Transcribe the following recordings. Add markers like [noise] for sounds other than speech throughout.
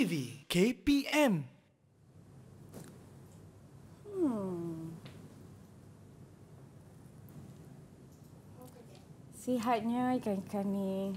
TV KPM. Hmm. Sihatnya ikan-ikan ni.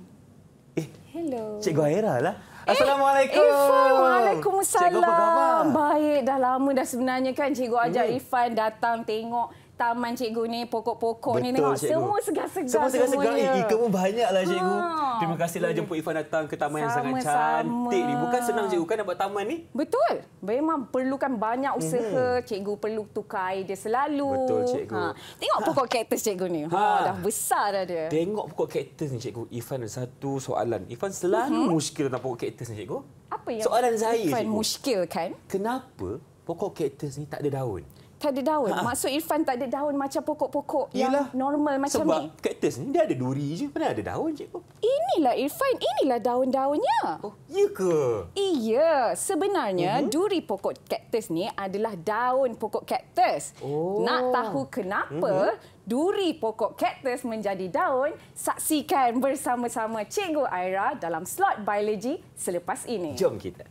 Eh, hello. Cikgu Aira lah. Eh, Assalamualaikum. Eh, Ifan, waalaikumsalam. Cikgu apa khabar? Baik, dah lama dah sebenarnya kan cikgu ajak hmm. Ifan datang tengok taman cikgu ni, pokok-pokok ni tengok. Cikgu. Semua segar-segar. Semua segar-segar. Eh, ikan pun banyaklah cikgu. Ha. Terima kasihlah okay. jemput Ifan datang ke taman sama, yang sangat cantik sama. ni. Bukan senang cikgu kan nak buat taman ni? Betul. Memang perlukan banyak mhm. usaha. Hmm. Cikgu perlu tukar dia selalu. Betul cikgu. Ha. Tengok ha. pokok kaktus cikgu ni. Ha. Ha. Dah besar dah dia. Tengok pokok kaktus ni cikgu. Ifan ada satu soalan. Ifan selalu hmm. muskil tentang pokok kaktus ni cikgu. Apa yang Soalan saya, Ifan cikgu. muskil kan? Kenapa pokok kaktus ni tak ada daun? tak ada daun. Ha. Maksud Irfan tak ada daun macam pokok-pokok Yalah. yang normal macam Sebab ni. Sebab kaktus ni dia ada duri je. Mana ada daun cikgu? Inilah Irfan, inilah daun-daunnya. Oh, iya ke? Iya, sebenarnya uh-huh. duri pokok kaktus ni adalah daun pokok kaktus. Oh. Nak tahu kenapa uh-huh. duri pokok kaktus menjadi daun? Saksikan bersama-sama Cikgu Aira dalam slot biologi selepas ini. Jom kita.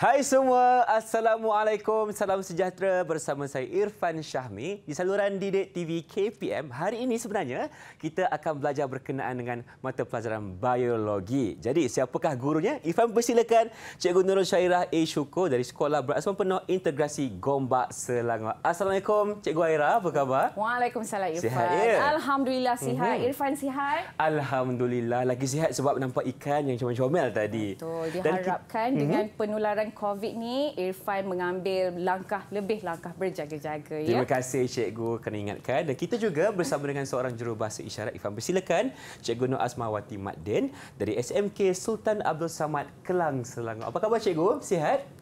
Hai semua, Assalamualaikum, salam sejahtera bersama saya Irfan Syahmi di saluran Didik TV KPM. Hari ini sebenarnya kita akan belajar berkenaan dengan mata pelajaran biologi. Jadi siapakah gurunya? Irfan persilakan Cikgu Nurul Syairah A. Syukur dari Sekolah Berasman Penuh Integrasi Gombak Selangor. Assalamualaikum Cikgu Aira, apa khabar? Waalaikumsalam Irfan. Sihat, ya? Alhamdulillah sihat. Mm-hmm. Irfan sihat? Alhamdulillah, lagi sihat sebab nampak ikan yang cuma comel tadi. Betul, diharapkan Dan... dengan mhm. penularan COVID ni, Irfan mengambil langkah lebih langkah berjaga-jaga. Ya? Terima kasih Cikgu kena ingatkan. Dan kita juga bersama dengan seorang jurubahasa isyarat Irfan. Bersilakan Cikgu Nur Asmawati Madden dari SMK Sultan Abdul Samad Kelang, Selangor. Apa khabar Cikgu? Sihat?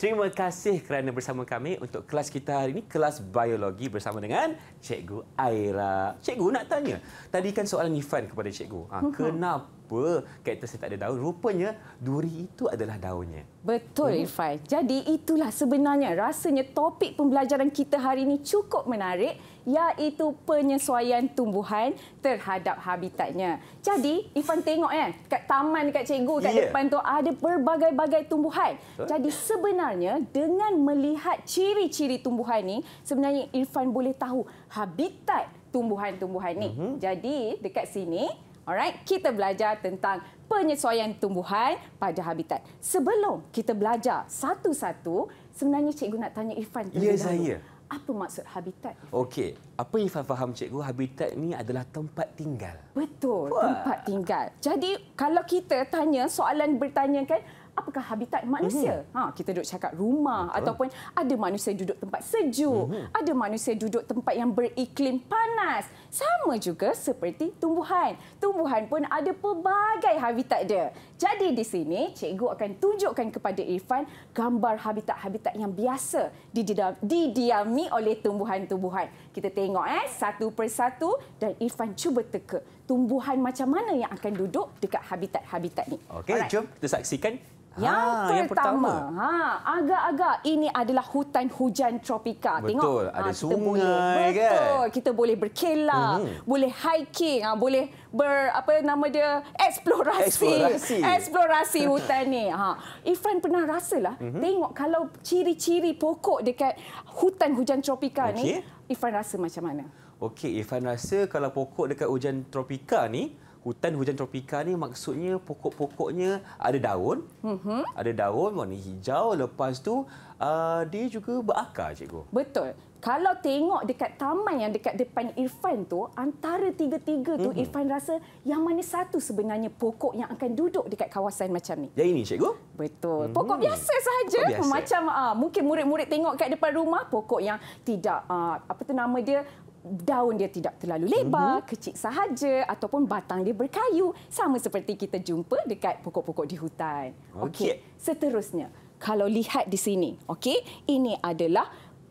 Terima kasih kerana bersama kami untuk kelas kita hari ini, kelas biologi bersama dengan Cikgu Aira. Cikgu nak tanya, tadi kan soalan Ifan kepada Cikgu. Ha, kenapa kaktus tak ada daun? Rupanya duri itu adalah daunnya. Betul, hmm. Ifan. Jadi itulah sebenarnya rasanya topik pembelajaran kita hari ini cukup menarik iaitu penyesuaian tumbuhan terhadap habitatnya. Jadi, Ifan tengok ya, kat taman dekat cikgu kat yeah. depan tu ada berbagai-bagai tumbuhan. Huh? Jadi sebenarnya dengan melihat ciri-ciri tumbuhan ni, sebenarnya Irfan boleh tahu habitat tumbuhan-tumbuhan ni. Mm -hmm. Jadi, dekat sini, alright, kita belajar tentang penyesuaian tumbuhan pada habitat. Sebelum kita belajar satu-satu, sebenarnya cikgu nak tanya Irfan. Ya, yeah, saya. Dulu apa maksud habitat? Okey, apa yang Ifan faham cikgu, habitat ni adalah tempat tinggal. Betul, Wah. tempat tinggal. Jadi kalau kita tanya soalan bertanya kan, apakah habitat manusia? Mhm. Ha, kita duduk cakap rumah Betul. ataupun ada manusia duduk tempat sejuk, mm-hmm. ada manusia duduk tempat yang beriklim panas. Sama juga seperti tumbuhan. Tumbuhan pun ada pelbagai habitat dia. Jadi di sini cikgu akan tunjukkan kepada Irfan gambar habitat-habitat yang biasa didiami oleh tumbuhan-tumbuhan. Kita tengok eh satu persatu dan Irfan cuba teka tumbuhan macam mana yang akan duduk dekat habitat-habitat ni. Okey, right. jom kita saksikan. Yang, ha, pertama, yang pertama, ha, agak-agak ini adalah hutan hujan tropika. Betul, Tengok, ha, ada ha, sungai boleh, kan? Betul, kita boleh berkela, mm-hmm. boleh hiking, ha, boleh ber apa nama dia eksplorasi eksplorasi, [laughs] eksplorasi hutan ni. Ha. Irfan pernah rasalah mm-hmm. tengok kalau ciri-ciri pokok dekat hutan hujan tropika okay. ni Ifan rasa macam mana? Okey, Ifan rasa kalau pokok dekat hujan tropika ni, hutan hujan tropika ni maksudnya pokok-pokoknya ada daun. Mm-hmm. Ada daun warna hijau. Lepas tu uh, dia juga berakar, cikgu. Betul. Kalau tengok dekat taman yang dekat depan Irfan tu, antara tiga-tiga tu mm-hmm. Irfan rasa yang mana satu sebenarnya pokok yang akan duduk dekat kawasan macam ni? Yang ini, cikgu. Betul. Mhm. Pokok mm-hmm. biasa sahaja. Pokok biasa. Macam uh, mungkin murid-murid tengok kat depan rumah pokok yang tidak uh, apa tu nama dia daun dia tidak terlalu lebar, mm-hmm. kecil sahaja ataupun batang dia berkayu sama seperti kita jumpa dekat pokok-pokok di hutan. Okey. Okay. Seterusnya, kalau lihat di sini, okey, ini adalah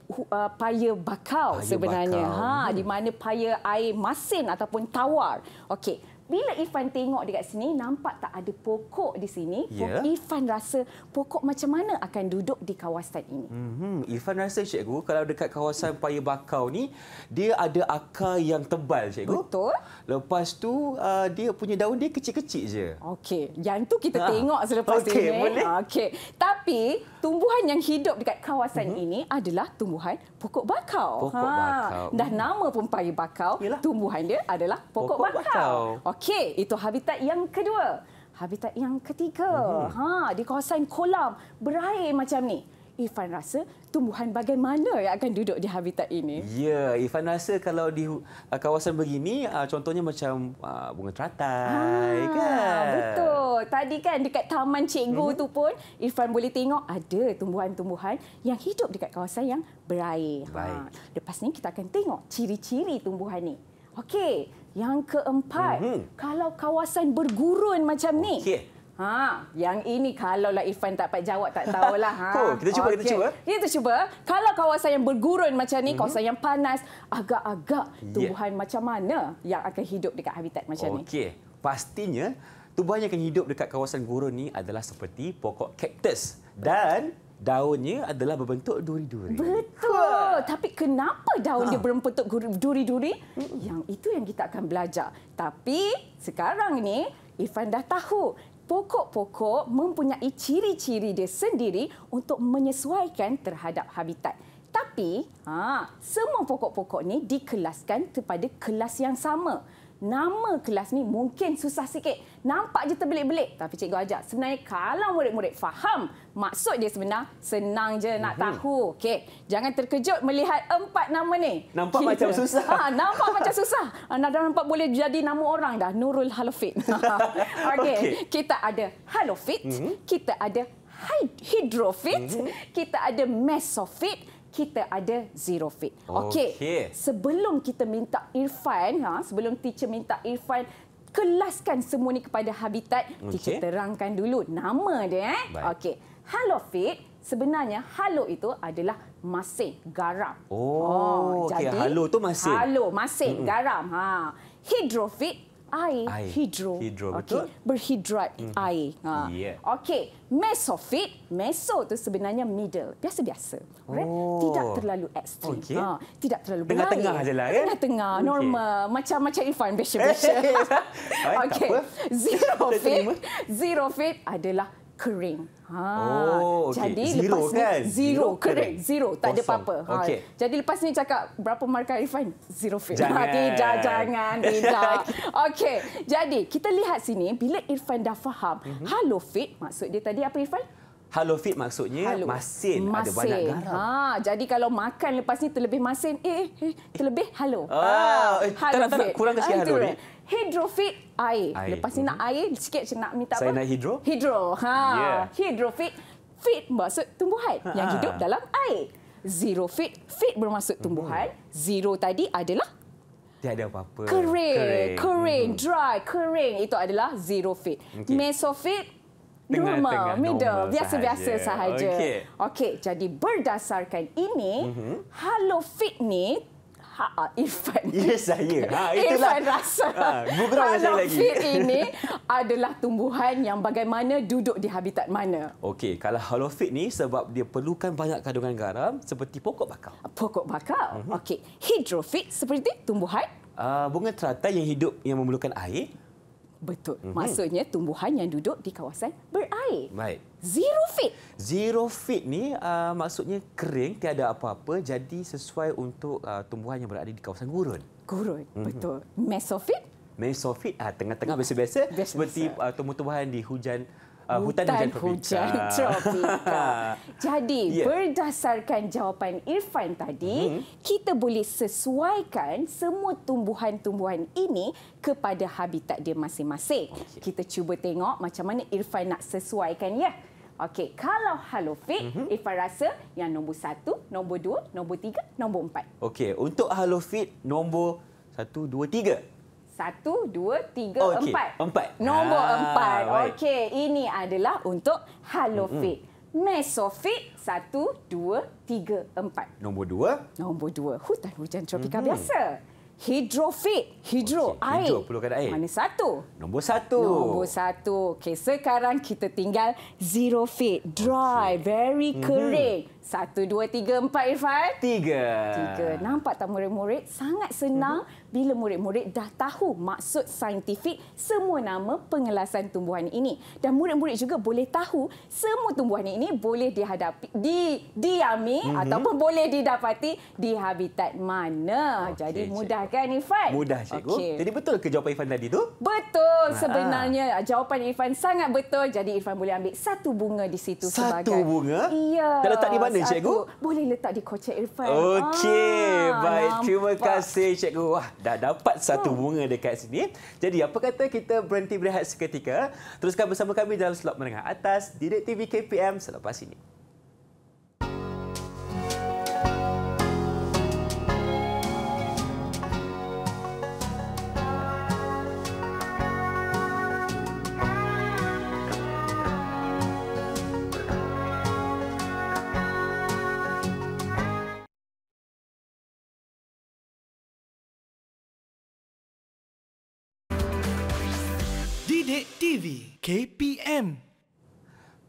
uh, paya bakau paya sebenarnya. Bakau. Ha, hmm. di mana paya air masin ataupun tawar. Okey bila Ifan tengok dekat sini nampak tak ada pokok di sini yeah. Ifan rasa pokok macam mana akan duduk di kawasan ini mm-hmm. Ifan rasa cikgu kalau dekat kawasan paya bakau ni dia ada akar yang tebal cikgu betul lepas tu uh, dia punya daun dia kecil-kecil je okey yang tu kita ha. tengok selepas okay, ini boleh. okay. tapi tumbuhan yang hidup dekat kawasan mm-hmm. ini adalah tumbuhan pokok bakau pokok ha. bakau dah nama pun paya bakau Yalah. tumbuhan dia adalah pokok, pokok bakau, bakau. Okay. Okey, itu habitat yang kedua. Habitat yang ketiga. Mm -hmm. Ha, di kawasan kolam berair macam ni. Ifan rasa tumbuhan bagaimana yang akan duduk di habitat ini? Ya, Ifan rasa kalau di ah, kawasan begini ah, contohnya macam ah, bunga teratai Ah, kan. Betul. Tadi kan dekat taman cikgu hmm. tu pun Ifan boleh tengok ada tumbuhan-tumbuhan yang hidup dekat kawasan yang berair. Ha, Baik. Ha, lepas ni kita akan tengok ciri-ciri tumbuhan ni. Okey. Yang keempat, mm-hmm. kalau kawasan bergurun macam okay. ni. Ha, yang ini kalau lah Irfan tak dapat jawab tak tahulah. Ha. [laughs] Oh, kita cuba, okay. kita cuba. Kita cuba. Kalau kawasan yang bergurun macam ni, mm-hmm. kawasan yang panas, agak-agak tumbuhan yeah. macam mana yang akan hidup dekat habitat macam okay. ni? Okey. Pastinya tumbuhan yang akan hidup dekat kawasan gurun ni adalah seperti pokok kaktus dan daunnya adalah berbentuk duri-duri. Betul. Huh. Ha. Tapi kenapa daun huh. dia ha. berbentuk duri-duri? Yang itu yang kita akan belajar. Tapi sekarang ni, Ifan dah tahu pokok-pokok mempunyai ciri-ciri dia sendiri untuk menyesuaikan terhadap habitat. Tapi ha, semua pokok-pokok ni dikelaskan kepada kelas yang sama nama kelas ni mungkin susah sikit. Nampak je terbelik-belik. Tapi cikgu ajak, sebenarnya kalau murid-murid faham maksud dia sebenar, senang je nak hmm tahu. Okey, jangan terkejut melihat empat nama ni. Nampak Kita. macam susah. Ha, nampak macam susah. Anda dah nampak boleh jadi nama orang dah. Nurul Halofit. [laughs] Okey. Okay. Kita ada Halofit. hmm Kita ada hidrofit, Mm-hmm. Kita ada Mesofit kita ada zero fit. Okey. Okay. Sebelum kita minta Irfan, ha, sebelum teacher minta Irfan kelaskan semua ni kepada Habitat, okay. teacher terangkan dulu nama dia eh. Okey. Halo fit, sebenarnya halo itu adalah masin, garam. Oh, oh okay. jadi halo tu masin. Halo, masin, mm -mm. garam. Ha. Hidrofit air, air. hidro, hidro okey berhidrat mm -hmm. air ha yeah. okey mesofit meso tu sebenarnya middle biasa-biasa right? oh. tidak terlalu ekstrim okay. ha tidak terlalu tengah tengah ajalah kan tengah tengah okay. normal macam-macam Irfan biasa-biasa [laughs] okey zero fit zero fit adalah kering. Ha. Oh, okay. Jadi zero lepas kan? Ni, zero kering. kering. Zero. Tak awesome. ada apa-apa. Ha. Okay. Jadi lepas ni cakap berapa markah Irfan? Zero fail. Jangan. Ha, tidak, jangan. [laughs] tidak. Okey. Jadi kita lihat sini bila Irfan dah faham mm-hmm. halo fit maksud dia tadi apa Irfan? Halo fit maksudnya Halo. masin, masin. ada banyak garam. Ha, jadi kalau makan lepas ni terlebih masin, eh, eh, eh terlebih halo. Oh, ha, eh, halo ah, tak, tak, tak, kurang kasi halo ni hidrofit air. air. Lepas ni mm-hmm. nak mhm. air, sikit je nak minta Saya apa? Saya nak hidro. Hidro. Ha. Yeah. Hidrofit, fit bermaksud tumbuhan ha yang ha. hidup dalam air. Zero fit, fit bermaksud hmm. tumbuhan. Mm-hmm. Zero tadi adalah? Tidak ada apa-apa. Kering. Kering. kering mm Dry. Kering. Itu adalah zero fit. Okay. Mesofit, Normal, tengah, tengah, middle, biasa-biasa sahaja. sahaja. Okey, okay, jadi berdasarkan ini, mm-hmm. halofit ni hak uh, ah, Irfan. Ya [laughs] yes, saya. Ha [laughs] itulah. Irfan rasa. Ha saya lagi. ini [laughs] adalah tumbuhan yang bagaimana duduk di habitat mana. Okey, kalau halofit ni sebab dia perlukan banyak kandungan garam seperti pokok bakau. Pokok bakau. Mm-hmm. Okey, hidrofit seperti tumbuhan uh, bunga teratai yang hidup yang memerlukan air. Betul. Mm-hmm. Maksudnya tumbuhan yang duduk di kawasan berair. Baik. Zero feet. Zero feet ni uh, maksudnya kering, tiada apa-apa. Jadi sesuai untuk uh, tumbuhan yang berada di kawasan gurun. Gurun. Mm-hmm. Betul. Mesofit. Mesofit. Uh, tengah-tengah biasa-biasa. Seperti uh, tumbuh-tumbuhan di hujan uh, hutan, hutan hujan [laughs] tropika. Hujan [laughs] tropika. Jadi, yeah. berdasarkan jawapan Irfan tadi, mm-hmm. kita boleh sesuaikan semua tumbuhan-tumbuhan ini kepada habitat dia masing-masing. Oh, okay. Kita cuba tengok macam mana Irfan nak sesuaikan ya. Okey, kalau halofit, mm-hmm. Irfan rasa yang nombor satu, nombor dua, nombor tiga, nombor empat. Okey, untuk halofit nombor satu, dua, tiga. Satu, dua, tiga, okay. empat. Empat. Nombor ah, empat. Okey, ini adalah untuk halofit. Mm -hmm. Mesofit, satu, dua, tiga, empat. Nombor dua? Nombor dua, hutan hujan tropika mm -hmm. biasa. Hidrofit, hidro, okay. hidro, air. Perlukan air. Mana satu? Nombor satu. Nombor satu. Okey, sekarang kita tinggal zero fit, dry, okay. very mm-hmm. kering. Mm -hmm. Satu, dua, tiga, empat, Irfan. Tiga. Tiga. Nampak tak murid-murid? Sangat senang mm-hmm. bila murid-murid dah tahu maksud saintifik semua nama pengelasan tumbuhan ini. Dan murid-murid juga boleh tahu semua tumbuhan ini boleh dihadapi, di, diami mm-hmm. ataupun boleh didapati di habitat mana. Okay, Jadi mudah cikgu. kan, Irfan? Mudah, cikgu. Okay. Jadi betul ke jawapan Irfan tadi tu? Betul. Ha-ha. Sebenarnya jawapan Irfan sangat betul. Jadi Irfan boleh ambil satu bunga di situ satu sebagai... Satu bunga? Iya. Dan letak di mana? kata cikgu? Boleh letak di kocek Irfan. Okey, ah, baik. Nampak. Terima kasih cikgu. Wah, dah dapat satu hmm. bunga dekat sini. Jadi apa kata kita berhenti berehat seketika? Teruskan bersama kami dalam slot menengah atas Direct TV KPM selepas ini. KPM.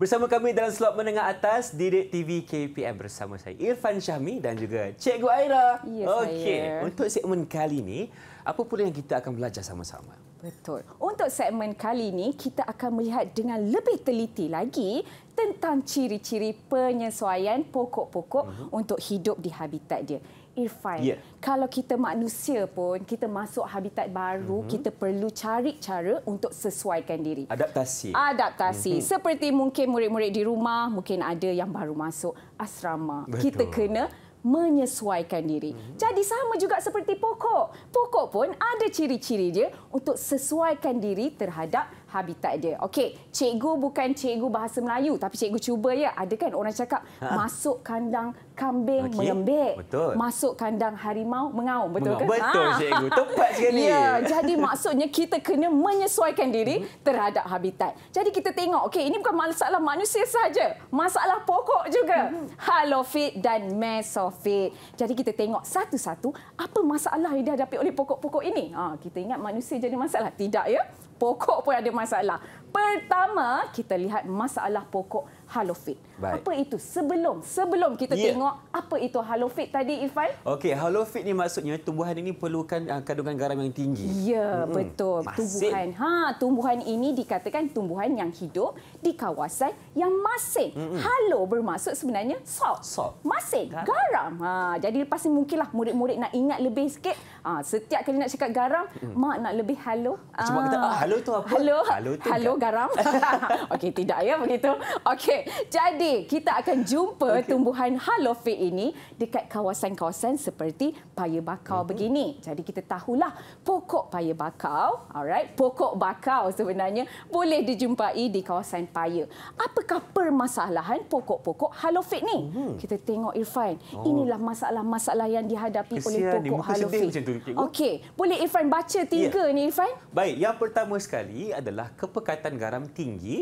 Bersama kami dalam slot menengah atas Direk TV KPM bersama saya Irfan Syahmi dan juga Cikgu Aira. Yes, Okey, untuk segmen kali ini, apa pula yang kita akan belajar sama-sama? Betul. Untuk segmen kali ini, kita akan melihat dengan lebih teliti lagi tentang ciri-ciri penyesuaian pokok-pokok uh mhm. -huh. untuk hidup di habitat dia. Irfan, yeah. kalau kita manusia pun kita masuk habitat baru, mm-hmm. kita perlu cari cara untuk sesuaikan diri. Adaptasi. Adaptasi. Mm-hmm. Seperti mungkin murid-murid di rumah, mungkin ada yang baru masuk asrama. Betul. Kita kena menyesuaikan diri. Mm-hmm. Jadi sama juga seperti pokok. Pokok pun ada ciri-ciri dia untuk sesuaikan diri terhadap habitat dia. Okey, cikgu bukan cikgu bahasa Melayu tapi cikgu cuba ya. Ada kan orang cakap ha? masuk kandang kambing okay. mengembik. Masuk kandang harimau mengaum, betul kan? Betul ha? cikgu. Tepat sekali. Ya, jadi maksudnya kita kena menyesuaikan diri hmm. terhadap habitat. Jadi kita tengok, okey, ini bukan masalah manusia saja. Masalah pokok juga. Hmm. Halofit dan mesofit. Jadi kita tengok satu-satu apa masalah yang dihadapi oleh pokok-pokok ini. Ha, kita ingat manusia jadi masalah. Tidak ya pokok pun ada masalah. Pertama, kita lihat masalah pokok halofit. Baik. Apa itu? Sebelum sebelum kita yeah. tengok apa itu halofit tadi, Irfan? Okey, halofit ni maksudnya tumbuhan ini perlukan uh, kandungan garam yang tinggi. Ya, yeah, mm -hmm. betul. Masin. Tumbuhan ha, tumbuhan ini dikatakan tumbuhan yang hidup di kawasan yang masin. Mm -hmm. Halo bermaksud sebenarnya salt. salt. Masin, garam. garam. Ha, jadi lepas ini mungkinlah murid-murid nak ingat lebih sikit. Ha, setiap kali nak cakap garam, mm. mak nak lebih halo. Cuma ha. kita, ah, halo tu apa? Halo, halo, halo garam. [laughs] Okey, tidak ya begitu. Okey, jadi kita akan jumpa okay. tumbuhan halofit ini dekat kawasan-kawasan seperti paya bakau uh-huh. begini. Jadi kita tahulah pokok paya bakau, alright, pokok bakau sebenarnya boleh dijumpai di kawasan paya. Apakah permasalahan pokok-pokok halofit ni? Uh-huh. Kita tengok Irfan. Oh. Inilah masalah-masalah yang dihadapi Kesian oleh pokok ni, halofit. Okey, boleh Irfan baca tiga yeah. ni Irfan? Baik, yang pertama sekali adalah kepekatan Kandungan garam tinggi.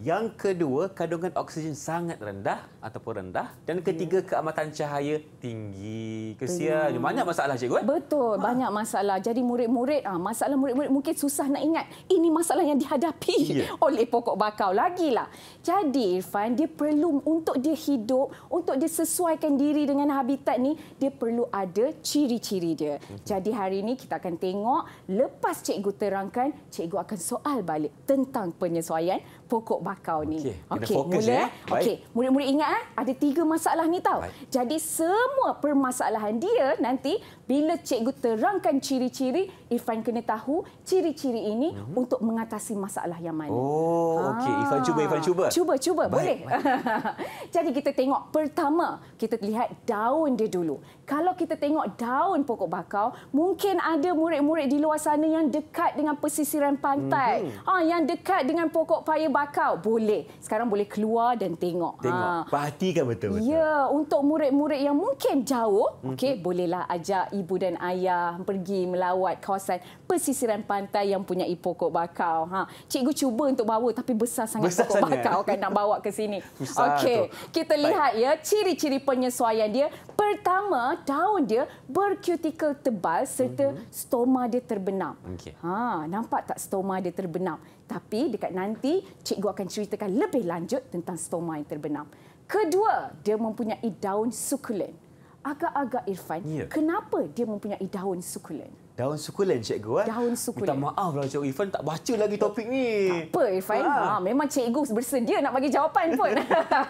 Yang kedua, kandungan oksigen sangat rendah ataupun rendah dan ketiga ya. keamatan cahaya tinggi. Kesian ya. banyak masalah cikgu kan? Betul, ha. banyak masalah. Jadi murid-murid ah masalah murid-murid mungkin susah nak ingat. Ini masalah yang dihadapi ya. [laughs] oleh pokok bakau lagilah. Jadi Irfan dia perlu untuk dia hidup, untuk dia sesuaikan diri dengan habitat ni, dia perlu ada ciri-ciri dia. Mhm. Jadi hari ini kita akan tengok lepas cikgu terangkan, cikgu akan soal balik tentang penyesuaian pokok bakau ni. Okey, okay, mula. Ya. Okey, murid-murid ingat eh ada tiga masalah ni tahu. Jadi semua permasalahan dia nanti bila cikgu terangkan ciri-ciri Irfan kena tahu ciri-ciri ini mm -hmm. untuk mengatasi masalah yang mana. Oh ha. okey Irfan cuba Irfan cuba. Cuba cuba baik, boleh. Baik. [laughs] Jadi kita tengok pertama kita lihat daun dia dulu. Kalau kita tengok daun pokok bakau mungkin ada murid-murid di luar sana yang dekat dengan pesisiran pantai. Mm -hmm. Ha yang dekat dengan pokok paya bakau boleh. Sekarang boleh keluar dan tengok. Tengok. Ha hati kan betul betul. Ya, untuk murid-murid yang mungkin jauh, mm-hmm. okey, mhm. bolehlah ajak ibu dan ayah pergi melawat kawasan pesisiran pantai yang punya pokok bakau. Ha, cikgu cuba untuk bawa tapi besar sangat besar pokok sangat. bakau kan nak bawa ke sini. [laughs] Okey, kita Baik. lihat ya ciri-ciri penyesuaian dia. Pertama, daun dia berkutikel tebal serta mm-hmm. stoma dia terbenam. Okay. Ha, nampak tak stoma dia terbenam? Tapi dekat nanti cikgu akan ceritakan lebih lanjut tentang stoma yang terbenam. Kedua, dia mempunyai daun sukulen. Agak-agak Irfan, yeah. kenapa dia mempunyai daun sukulen? Daun sukulen, cikgu. Eh? Daun sukulen. Minta maaf lah, cikgu Irfan tak baca lagi topik ni. Tak apa, Irfan. Ha. Ha, memang cikgu bersedia nak bagi jawapan pun.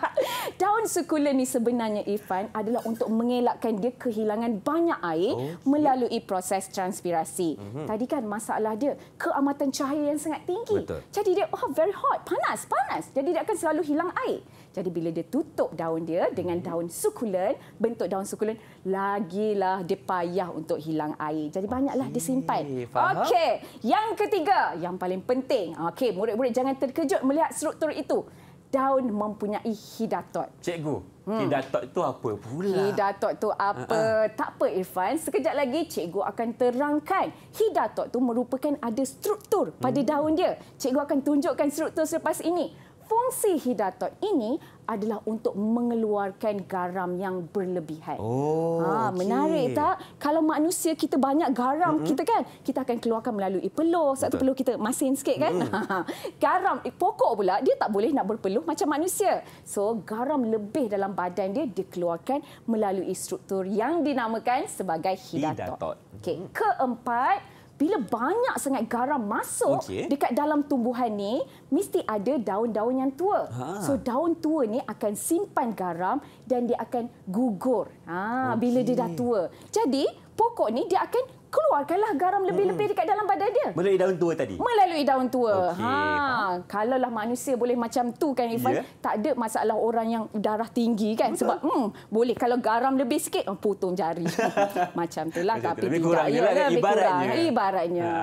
[laughs] daun sukulen ni sebenarnya, Irfan, adalah untuk mengelakkan dia kehilangan banyak air oh, ya. melalui proses transpirasi. Mm -hmm. Tadi kan masalah dia, keamatan cahaya yang sangat tinggi. Betul. Jadi dia, oh, very hot, panas, panas. Jadi dia akan selalu hilang air. Jadi bila dia tutup daun dia dengan mhm. daun sukulen, bentuk daun sukulen, lagilah dia payah untuk hilang air. Jadi banyaklah disimpan. Okey, yang ketiga, yang paling penting. Okey, murid-murid jangan terkejut melihat struktur itu. Daun mempunyai hidatot. Cikgu, hmm. hidatot itu apa pula? Hidatot itu apa? Uh -uh. Tak apa Irfan, sekejap lagi cikgu akan terangkan. Hidatot itu merupakan ada struktur pada hmm. daun dia. Cikgu akan tunjukkan struktur selepas ini fungsi hidatot ini adalah untuk mengeluarkan garam yang berlebihan. Oh, ha, okay. menarik tak? Kalau manusia kita banyak garam mm -hmm. kita kan, kita akan keluarkan melalui peluh. Satu peluh kita masin sikit kan? Mm -hmm. [laughs] garam eh, pokok pula dia tak boleh nak berpeluh macam manusia. So, garam lebih dalam badan dia dikeluarkan melalui struktur yang dinamakan sebagai hidatot. Okay keempat mm bila banyak sangat garam masuk okay. dekat dalam tumbuhan ni mesti ada daun-daun yang tua. Ha. So daun tua ni akan simpan garam dan dia akan gugur. Ha okay. bila dia dah tua. Jadi pokok ni dia akan keluarkanlah garam lebih-lebih dekat dalam badan dia. Melalui daun tua tadi. Melalui daun tua. Okay. Ha, kalaulah manusia boleh macam tu kan Ifan, yeah. tak ada masalah orang yang darah tinggi kan Betul. sebab hmm boleh kalau garam lebih sikit oh, potong jari. [laughs] macam tu lah. tapi itu. tidak. Ya, lah, kan, ibaratnya. Ibaratnya. Ha,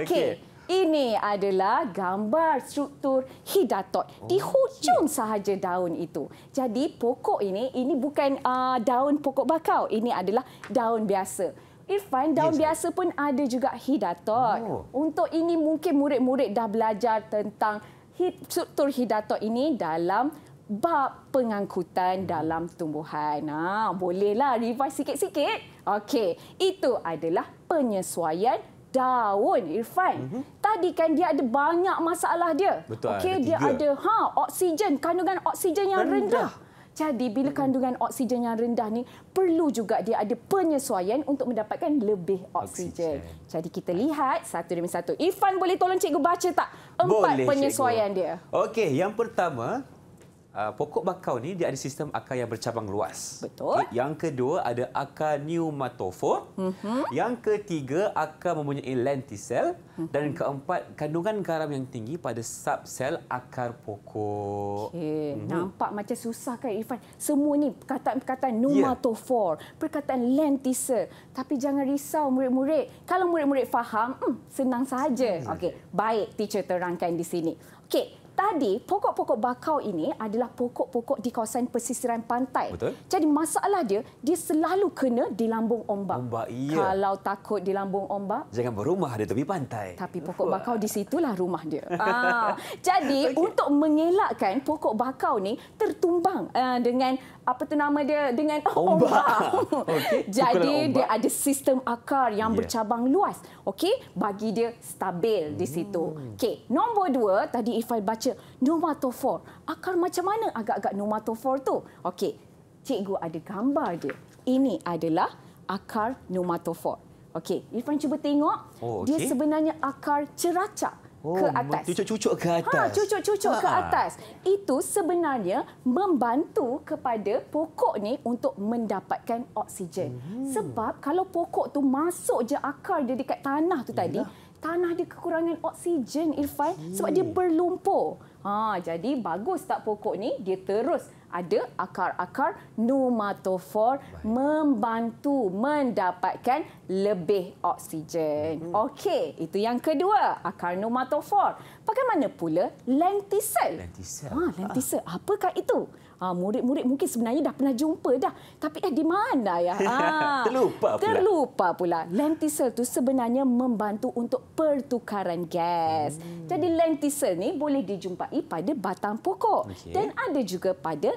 okey. Okay. Ini adalah gambar struktur hidatot oh, di hujung sahaja daun itu. Jadi pokok ini ini bukan uh, daun pokok bakau. Ini adalah daun biasa. Irfan, daun yes, biasa pun ada juga hidatot. Oh. Untuk ini mungkin murid-murid dah belajar tentang struktur hidatot ini dalam bab pengangkutan dalam tumbuhan. Nah, ha, bolehlah revise sikit-sikit. Okey, itu adalah penyesuaian daun Irfan. Mm -hmm. Tadi kan dia ada banyak masalah dia. Okey, dia ada ha oksigen, kandungan oksigen yang rendah. rendah. Jadi bila hmm. kandungan oksigen yang rendah ni perlu juga dia ada penyesuaian untuk mendapatkan lebih oksigen. oksigen. Jadi kita lihat satu demi satu. Ifan boleh tolong cikgu baca tak empat boleh, penyesuaian cikgu. dia? Okey, yang pertama uh, pokok bakau ni dia ada sistem akar yang bercabang luas. Betul. Okay. Yang kedua ada akar pneumatophore. Mm-hmm. Yang ketiga akar mempunyai lenticel. Mm-hmm. Dan keempat kandungan garam yang tinggi pada sub sel akar pokok. Okay. Mm-hmm. Nampak macam susah kan Irfan? Semua ni perkataan-perkataan pneumatophore, yeah. perkataan lenticel. Tapi jangan risau murid-murid. Kalau murid-murid faham, hmm, senang saja. Ya. Okey, baik teacher terangkan di sini. Okey, Tadi pokok-pokok bakau ini adalah pokok-pokok di kawasan pesisiran pantai. Betul. Jadi masalah dia dia selalu kena dilambung ombak. Ombak iya. Kalau takut di lambung ombak, jangan berumah di tepi pantai. Tapi pokok bakau di situlah rumah dia. [laughs] Ah. Jadi okay. untuk mengelakkan pokok bakau ni tertumbang uh, dengan apa tu nama dia dengan ombak. [laughs] ombak. Okay. [laughs] Jadi ombak. dia ada sistem akar yang yeah. bercabang luas. Okey, bagi dia stabil hmm. di situ. Okey, nombor dua tadi Ifal baca baca nomatofor. Akar macam mana agak-agak nomatofor tu? Okey, cikgu ada gambar dia. Ini adalah akar nomatofor. Okey, Irfan cuba tengok. Oh, okay. Dia sebenarnya akar ceracak oh, ke atas. Cucuk-cucuk ke ha, atas. Ha, cucuk-cucuk ke ah. atas. Itu sebenarnya membantu kepada pokok ni untuk mendapatkan oksigen. Hmm. Sebab kalau pokok tu masuk je akar dia dekat tanah tu Yalah. tadi, tanah dia kekurangan oksigen Irfan okay. sebab dia berlumpur. Ha jadi bagus tak pokok ni dia terus ada akar-akar nematofor membantu mendapatkan lebih oksigen. Hmm. Okey, itu yang kedua, akar nematofor. Bagaimana pula lentisel? Lentisel. Ha, lentisel. Apakah itu? Ah, murid-murid mungkin sebenarnya dah pernah jumpa dah. Tapi eh di mana ya? Ha, [laughs] terlupa pula. Terlupa pula. Lentisel tu sebenarnya membantu untuk pertukaran gas. Hmm. Jadi lentisel ni boleh dijumpai pada batang pokok okay. dan ada juga pada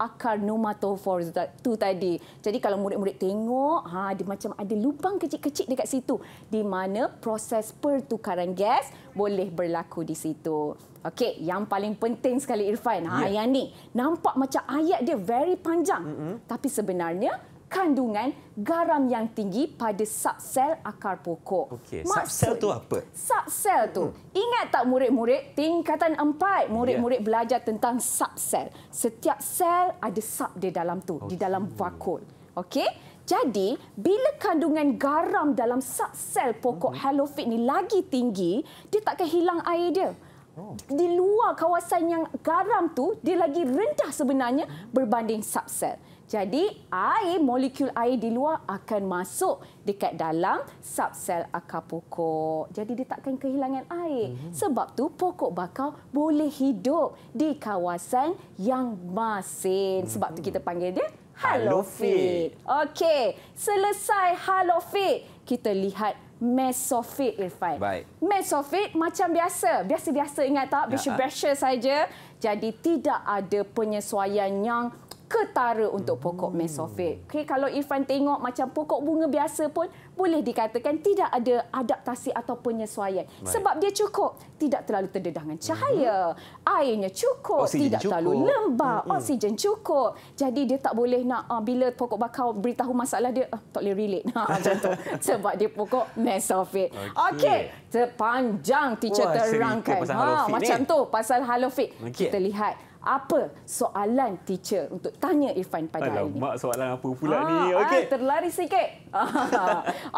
akar nomatofor tu tadi. Jadi kalau murid-murid tengok, ha dia macam ada lubang kecil-kecil dekat situ di mana proses pertukaran gas boleh berlaku di situ. Okey, yang paling penting sekali Irfan. Ha, yeah. yang ni nampak macam ayat dia very panjang. Mm-hmm. Tapi sebenarnya kandungan garam yang tinggi pada subsel akar pokok. Okey, subsel tu apa? Subsel tu. Mm. Ingat tak murid-murid tingkatan 4, murid-murid yeah. belajar tentang subsel. Setiap sel ada sub dia dalam tu, okay. di dalam vakuol. Okey? Jadi, bila kandungan garam dalam subsel pokok mm-hmm. halofit ni lagi tinggi, dia takkan hilang air dia. Oh. di luar kawasan yang garam tu dia lagi rendah sebenarnya berbanding subsel. Jadi air molekul air di luar akan masuk dekat dalam subsel akar pokok. Jadi dia takkan kehilangan air. Mhm. Sebab tu pokok bakau boleh hidup di kawasan yang masin. Mhm. Sebab tu kita panggil dia halofit. Okey, selesai halofit. Kita lihat mesofit Irfan. Baik. Mesofit macam biasa. Biasa-biasa ingat tak? bisu ya. biasa saja. Jadi tidak ada penyesuaian yang ketara untuk hmm. pokok mesofit. Okay, kalau Irfan tengok macam pokok bunga biasa pun boleh dikatakan tidak ada adaptasi atau penyesuaian. Baik. Sebab dia cukup tidak terlalu terdedah dengan cahaya. uh Airnya cukup, oksigen tidak cukup. terlalu lembab, uh oksigen cukup. Jadi dia tak boleh nak uh, bila pokok bakau beritahu masalah dia uh, tak boleh relate [laughs] ah, macam [laughs] sebab dia pokok mesofit. Okey, okay. sepanjang teacher Wah, terangkan ha, macam tu pasal halofit. Okay. Kita lihat apa soalan teacher untuk tanya Irfan pada Alamak, hari ini? Mak soalan apa pula ah, ni? Ah, Okey. Terlari sikit. [laughs]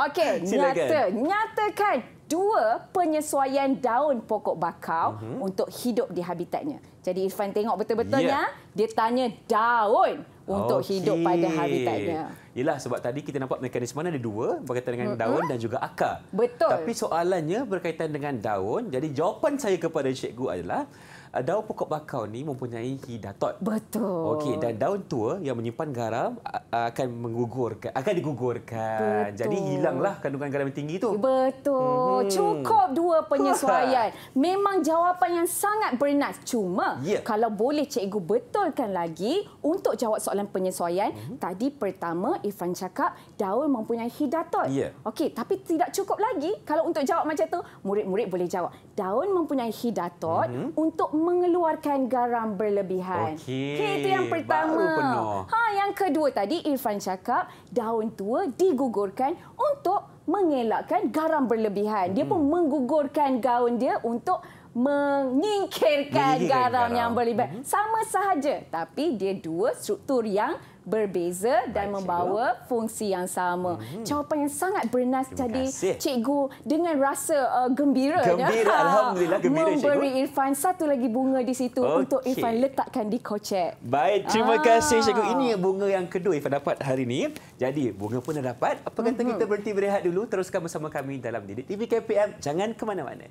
Okey, nyata, nyatakan dua penyesuaian daun pokok bakau uh-huh. untuk hidup di habitatnya. Jadi Irfan tengok betul-betulnya, yeah. dia tanya daun untuk okay. hidup pada habitatnya. Yalah sebab tadi kita nampak mekanisme ada dua berkaitan dengan mhm. daun mm-hmm. dan juga akar. Betul. Tapi soalannya berkaitan dengan daun. Jadi jawapan saya kepada cikgu adalah Eh, daun pokok bakau ni mempunyai hidatot. Betul. Okey dan daun tua yang menyimpan garam akan menggugurkan akan digugurkan. Betul. Jadi hilanglah kandungan garam yang tinggi tu. Betul. -hmm. Cukup dua penyesuaian. [laughs] Memang jawapan yang sangat bernas cuma yeah. kalau boleh cikgu betulkan lagi untuk jawab soalan penyesuaian -hmm. tadi pertama Ifan cakap daun mempunyai hidatot. Yeah. Okey tapi tidak cukup lagi kalau untuk jawab macam tu murid-murid boleh jawab daun mempunyai hidatot -hmm. untuk mengeluarkan garam berlebihan. Okey, okay, itu yang pertama. Ha, yang kedua tadi Irfan cakap daun tua digugurkan untuk mengelakkan garam berlebihan. Dia pun menggugurkan gaun dia untuk mengingkirkan garam, garam yang berlebihan. Hmm. Sama sahaja, tapi dia dua struktur yang berbeza dan membawa cikgu. fungsi yang sama. Hmm. Jawapan yang sangat bernas Terima tadi kasih. cikgu dengan rasa uh, gembira. Gembira, [laughs] Alhamdulillah gembira cikgu. Memberi Irfan satu lagi bunga di situ okay. untuk Irfan letakkan di kocek. Baik, terima ah. kasih cikgu. Ini bunga yang kedua Irfan dapat hari ini. Jadi, bunga pun dah dapat. Apa kata mm -hmm. kita berhenti berehat dulu. Teruskan bersama kami dalam Didik TV KPM. Jangan ke mana-mana.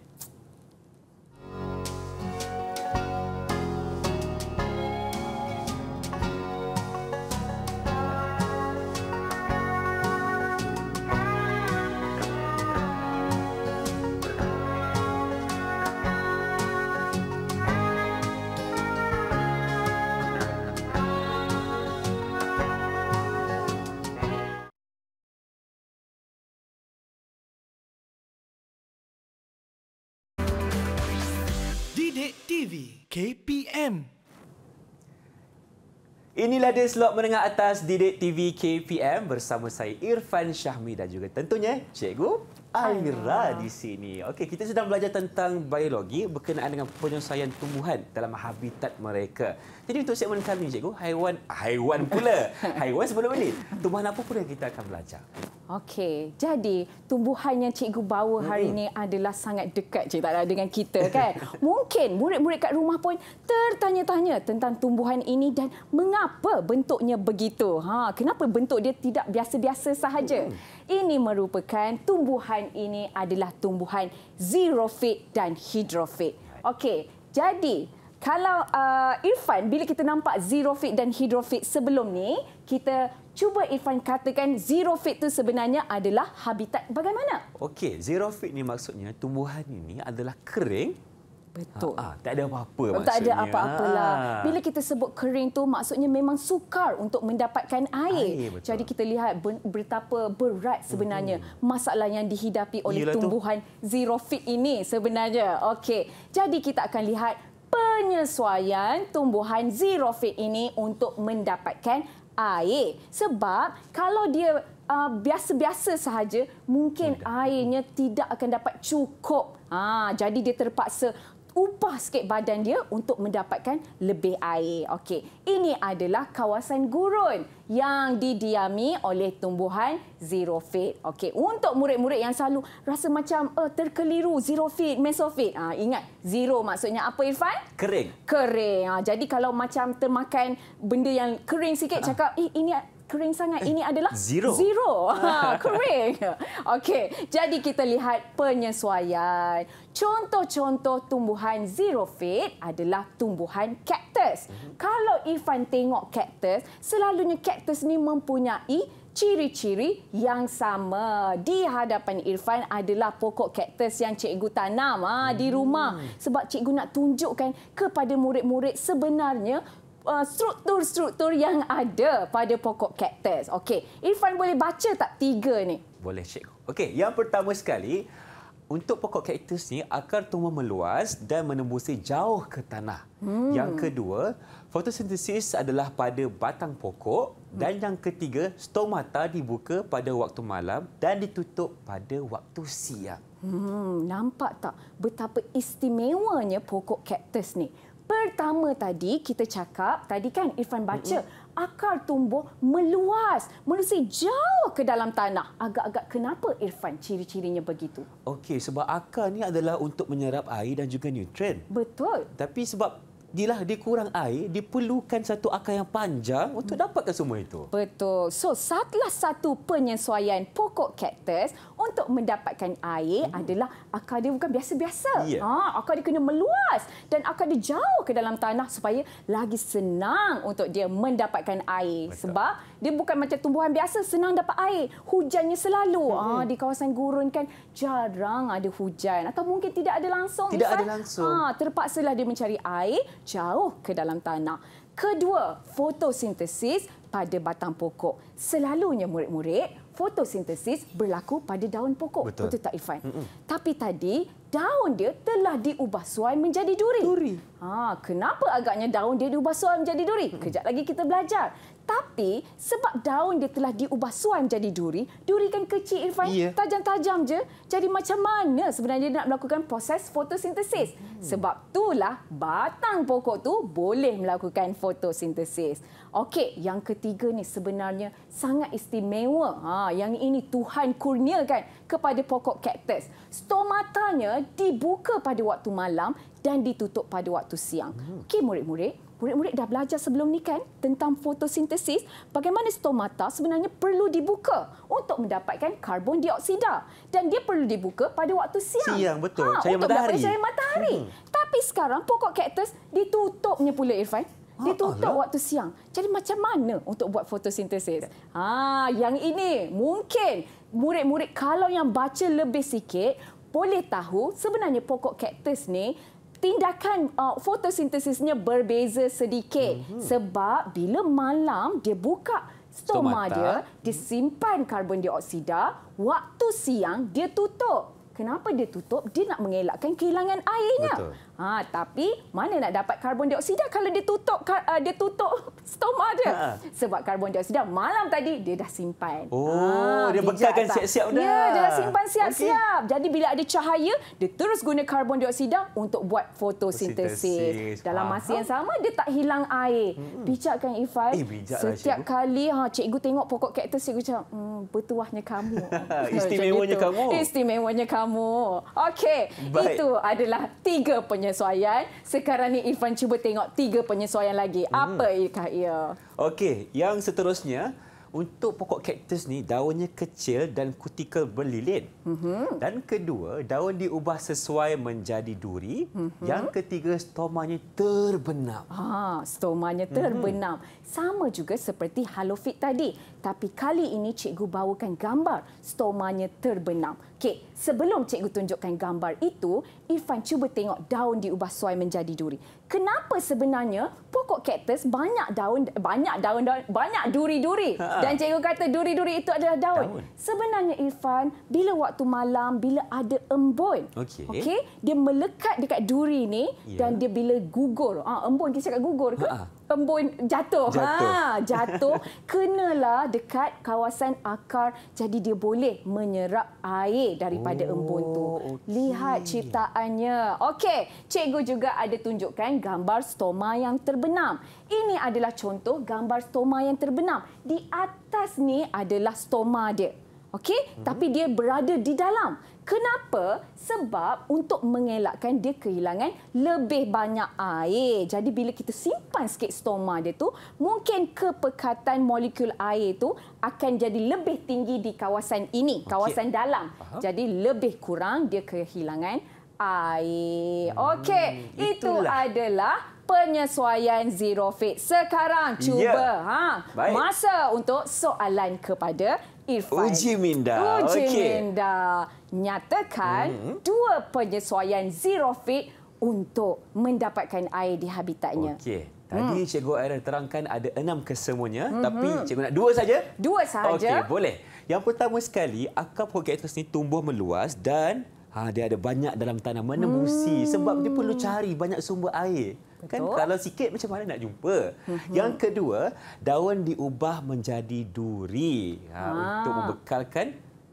TV KPM Inilah dia slot menengah atas Didik TV KPM bersama saya Irfan Syahmi dan juga tentunya Cikgu Aira di sini. Okey, kita sedang belajar tentang biologi berkenaan dengan penyelesaian tumbuhan dalam habitat mereka. Jadi untuk segmen kali ini, cikgu, haiwan haiwan pula. [laughs] Haiwan sebelum ini. Tumbuhan apa pun yang kita akan belajar? Okey, jadi tumbuhan yang cikgu bawa hari hmm. ini adalah sangat dekat cik tak ada dengan kita kan? [laughs] Mungkin murid-murid kat rumah pun tertanya-tanya tentang tumbuhan ini dan mengapa bentuknya begitu. Ha, kenapa bentuk dia tidak biasa-biasa sahaja? Hmm ini merupakan tumbuhan ini adalah tumbuhan xerofit dan hidrofit. Okey, jadi kalau uh, Irfan bila kita nampak xerofit dan hidrofit sebelum ni, kita cuba Irfan katakan xerofit tu sebenarnya adalah habitat bagaimana? Okey, xerofit ni maksudnya tumbuhan ini adalah kering Betul. Ha, ha, tak ada apa-apa maksudnya. Tak ada apa-apalah. Ha. Bila kita sebut kering tu maksudnya memang sukar untuk mendapatkan air. air Jadi kita lihat betapa berat sebenarnya hmm. masalah yang dihidapi oleh Yalah tumbuhan tu. zero ini sebenarnya. Okey. Jadi kita akan lihat penyesuaian tumbuhan zero ini untuk mendapatkan air. Sebab kalau dia biasa-biasa uh, sahaja mungkin oh, airnya tidak akan dapat cukup. Ha, jadi dia terpaksa upah sikit badan dia untuk mendapatkan lebih air. Okey, ini adalah kawasan gurun yang didiami oleh tumbuhan zero xerofit. Okey, untuk murid-murid yang selalu rasa macam uh, terkeliru xerofit, mesofit. Ah, ha, ingat zero maksudnya apa Irfan? Kering. Kering. Ha, jadi kalau macam termakan benda yang kering sikit ha. cakap, "Eh, ini kering sangat. Eh, Ini adalah zero. Zero. Ha, kering. [laughs] Okey, jadi kita lihat penyesuaian. Contoh-contoh tumbuhan zero fit adalah tumbuhan cactus. Mhm. Kalau Ifan tengok cactus, selalunya cactus ni mempunyai ciri-ciri yang sama di hadapan Irfan adalah pokok kaktus yang cikgu tanam ha, di rumah hmm. sebab cikgu nak tunjukkan kepada murid-murid sebenarnya Uh, struktur-struktur yang ada pada pokok kaktus. Okey, Irfan boleh baca tak tiga ni? Boleh, Cikgu. Okey, yang pertama sekali, untuk pokok kaktus ni akar tumbuh meluas dan menembusi jauh ke tanah. Hmm. Yang kedua, fotosintesis adalah pada batang pokok dan yang ketiga, stomata dibuka pada waktu malam dan ditutup pada waktu siang. Hmm, nampak tak betapa istimewanya pokok kaktus ni? pertama tadi kita cakap tadi kan Irfan baca mm-hmm. akar tumbuh meluas melusi jauh ke dalam tanah agak-agak kenapa Irfan ciri-cirinya begitu okey sebab akar ni adalah untuk menyerap air dan juga nutrien betul tapi sebab Dilah dia kurang air, diperlukan satu akar yang panjang untuk mm. dapatkan semua itu. Betul. So, salah satu penyesuaian pokok kaktus untuk mendapatkan air hmm. adalah akar dia bukan biasa-biasa. Ya. Ha, akar dia kena meluas dan akar dia jauh ke dalam tanah supaya lagi senang untuk dia mendapatkan air. Betul. Sebab dia bukan macam tumbuhan biasa, senang dapat air. Hujannya selalu. Ha, hmm. Ha, di kawasan gurun kan jarang ada hujan atau mungkin tidak ada langsung. Tidak Misal, ada langsung. Ha, terpaksalah dia mencari air jauh ke dalam tanah. Kedua, fotosintesis pada batang pokok. Selalunya murid-murid fotosintesis berlaku pada daun pokok. Betul, Betul tak Irfan? Mm-mm. Tapi tadi daun dia telah diubah suai menjadi duri. Duri. Ha, kenapa agaknya daun dia diubah suai menjadi duri? Mm-mm. Kejap lagi kita belajar. Tapi sebab daun dia telah diubah suai menjadi duri, duri kan kecil Irfan, yeah. tajam-tajam je. Jadi macam mana sebenarnya dia nak melakukan proses fotosintesis? Hmm. Sebab itulah batang pokok tu boleh melakukan fotosintesis. Okey, yang ketiga ni sebenarnya sangat istimewa. Ha, yang ini Tuhan kurniakan kepada pokok kaktus. Stomatanya dibuka pada waktu malam dan ditutup pada waktu siang. Hmm. Okey, murid-murid, murid-murid dah belajar sebelum ni kan tentang fotosintesis, bagaimana stomata sebenarnya perlu dibuka untuk mendapatkan karbon dioksida dan dia perlu dibuka pada waktu siang. Siang betul, ha, cahaya untuk matahari. cahaya matahari. Hmm. Tapi sekarang pokok kaktus ditutupnya pula Irfan. Ah, dia tutup waktu siang. Jadi macam mana untuk buat fotosintesis? Ha, yang ini mungkin murid-murid kalau yang baca lebih sikit boleh tahu sebenarnya pokok kaktus ni tindakan uh, fotosintesisnya berbeza sedikit mm -hmm. sebab bila malam dia buka stoma Tomata. dia disimpan karbon dioksida waktu siang dia tutup kenapa dia tutup dia nak mengelakkan kehilangan airnya Betul. Ha, tapi mana nak dapat karbon dioksida kalau dia tutup uh, dia tutup [laughs] stoma dia? Ha. Sebab karbon dioksida malam tadi dia dah simpan. Oh, ha, dia bekalkan siap-siap dah. Ya, dia dah simpan siap-siap. Okay. Jadi bila ada cahaya, dia terus guna karbon dioksida untuk buat fotosintesis. Dalam masa yang sama dia tak hilang air. Hmm. kan, Ifai. Eh, Setiap cikgu. kali ha cikgu tengok pokok kaktus cikgu cakap, hmm, bertuahnya kamu. [laughs] Istimewanya kamu. Istimewanya kamu. Okey, itu adalah tiga penyakit penyesuaian. Sekarang ni Irfan cuba tengok tiga penyesuaian lagi. Mhm. apa hmm. ia? Okey, yang seterusnya untuk pokok kaktus ni daunnya kecil dan kutikel berlilit Mm-hmm. Dan kedua, daun diubah sesuai menjadi duri. Mm-hmm. Yang ketiga, stomanya terbenam. Ha, stomanya terbenam. Mm-hmm. Sama juga seperti halofit tadi. Tapi kali ini cikgu bawakan gambar stomanya terbenam. Okey, sebelum cikgu tunjukkan gambar itu, Irfan cuba tengok daun diubah sesuai menjadi duri kenapa sebenarnya pokok kaktus banyak daun banyak daun, daun banyak duri-duri ha. dan cikgu kata duri-duri itu adalah daun. daun. Sebenarnya Irfan, bila waktu malam bila ada embun. Okey. Okay, dia melekat dekat duri ni yeah. dan dia bila gugur. Ah embun dia cakap gugur ke? Ha-ha pembun jatuh. jatuh. Ha, jatuh [laughs] kenalah dekat kawasan akar jadi dia boleh menyerap air daripada oh, embun tu. Okay. Lihat ciptaannya. Okey, cikgu juga ada tunjukkan gambar stoma yang terbenam. Ini adalah contoh gambar stoma yang terbenam. Di atas ni adalah stoma dia. Okey, hmm. tapi dia berada di dalam. Kenapa? Sebab untuk mengelakkan dia kehilangan lebih banyak air. Jadi bila kita simpan sikit stoma dia tu, mungkin kepekatan molekul air tu akan jadi lebih tinggi di kawasan ini, kawasan okay. dalam. Aha. Jadi lebih kurang dia kehilangan air. Hmm, Okey, itu adalah penyesuaian zero fit. Sekarang ya. cuba yeah. ha masa untuk soalan kepada Irfan. Uji minda. Uji okay. minda nyatakan hmm. dua penyesuaian zero fit untuk mendapatkan air di habitatnya. Okey. Hmm. Tadi hmm. Cikgu Aaron terangkan ada enam kesemuanya. Hmm. Tapi Cikgu nak dua saja? Dua saja. Okey, boleh. Yang pertama sekali, akar pokok Pogatus ini tumbuh meluas dan ha, dia ada banyak dalam tanah menembusi. Hmm. Sebab dia perlu cari banyak sumber air. Kan kalau sikit macam mana nak jumpa? Hmm. Yang kedua, daun diubah menjadi duri ha, ha. untuk membekalkan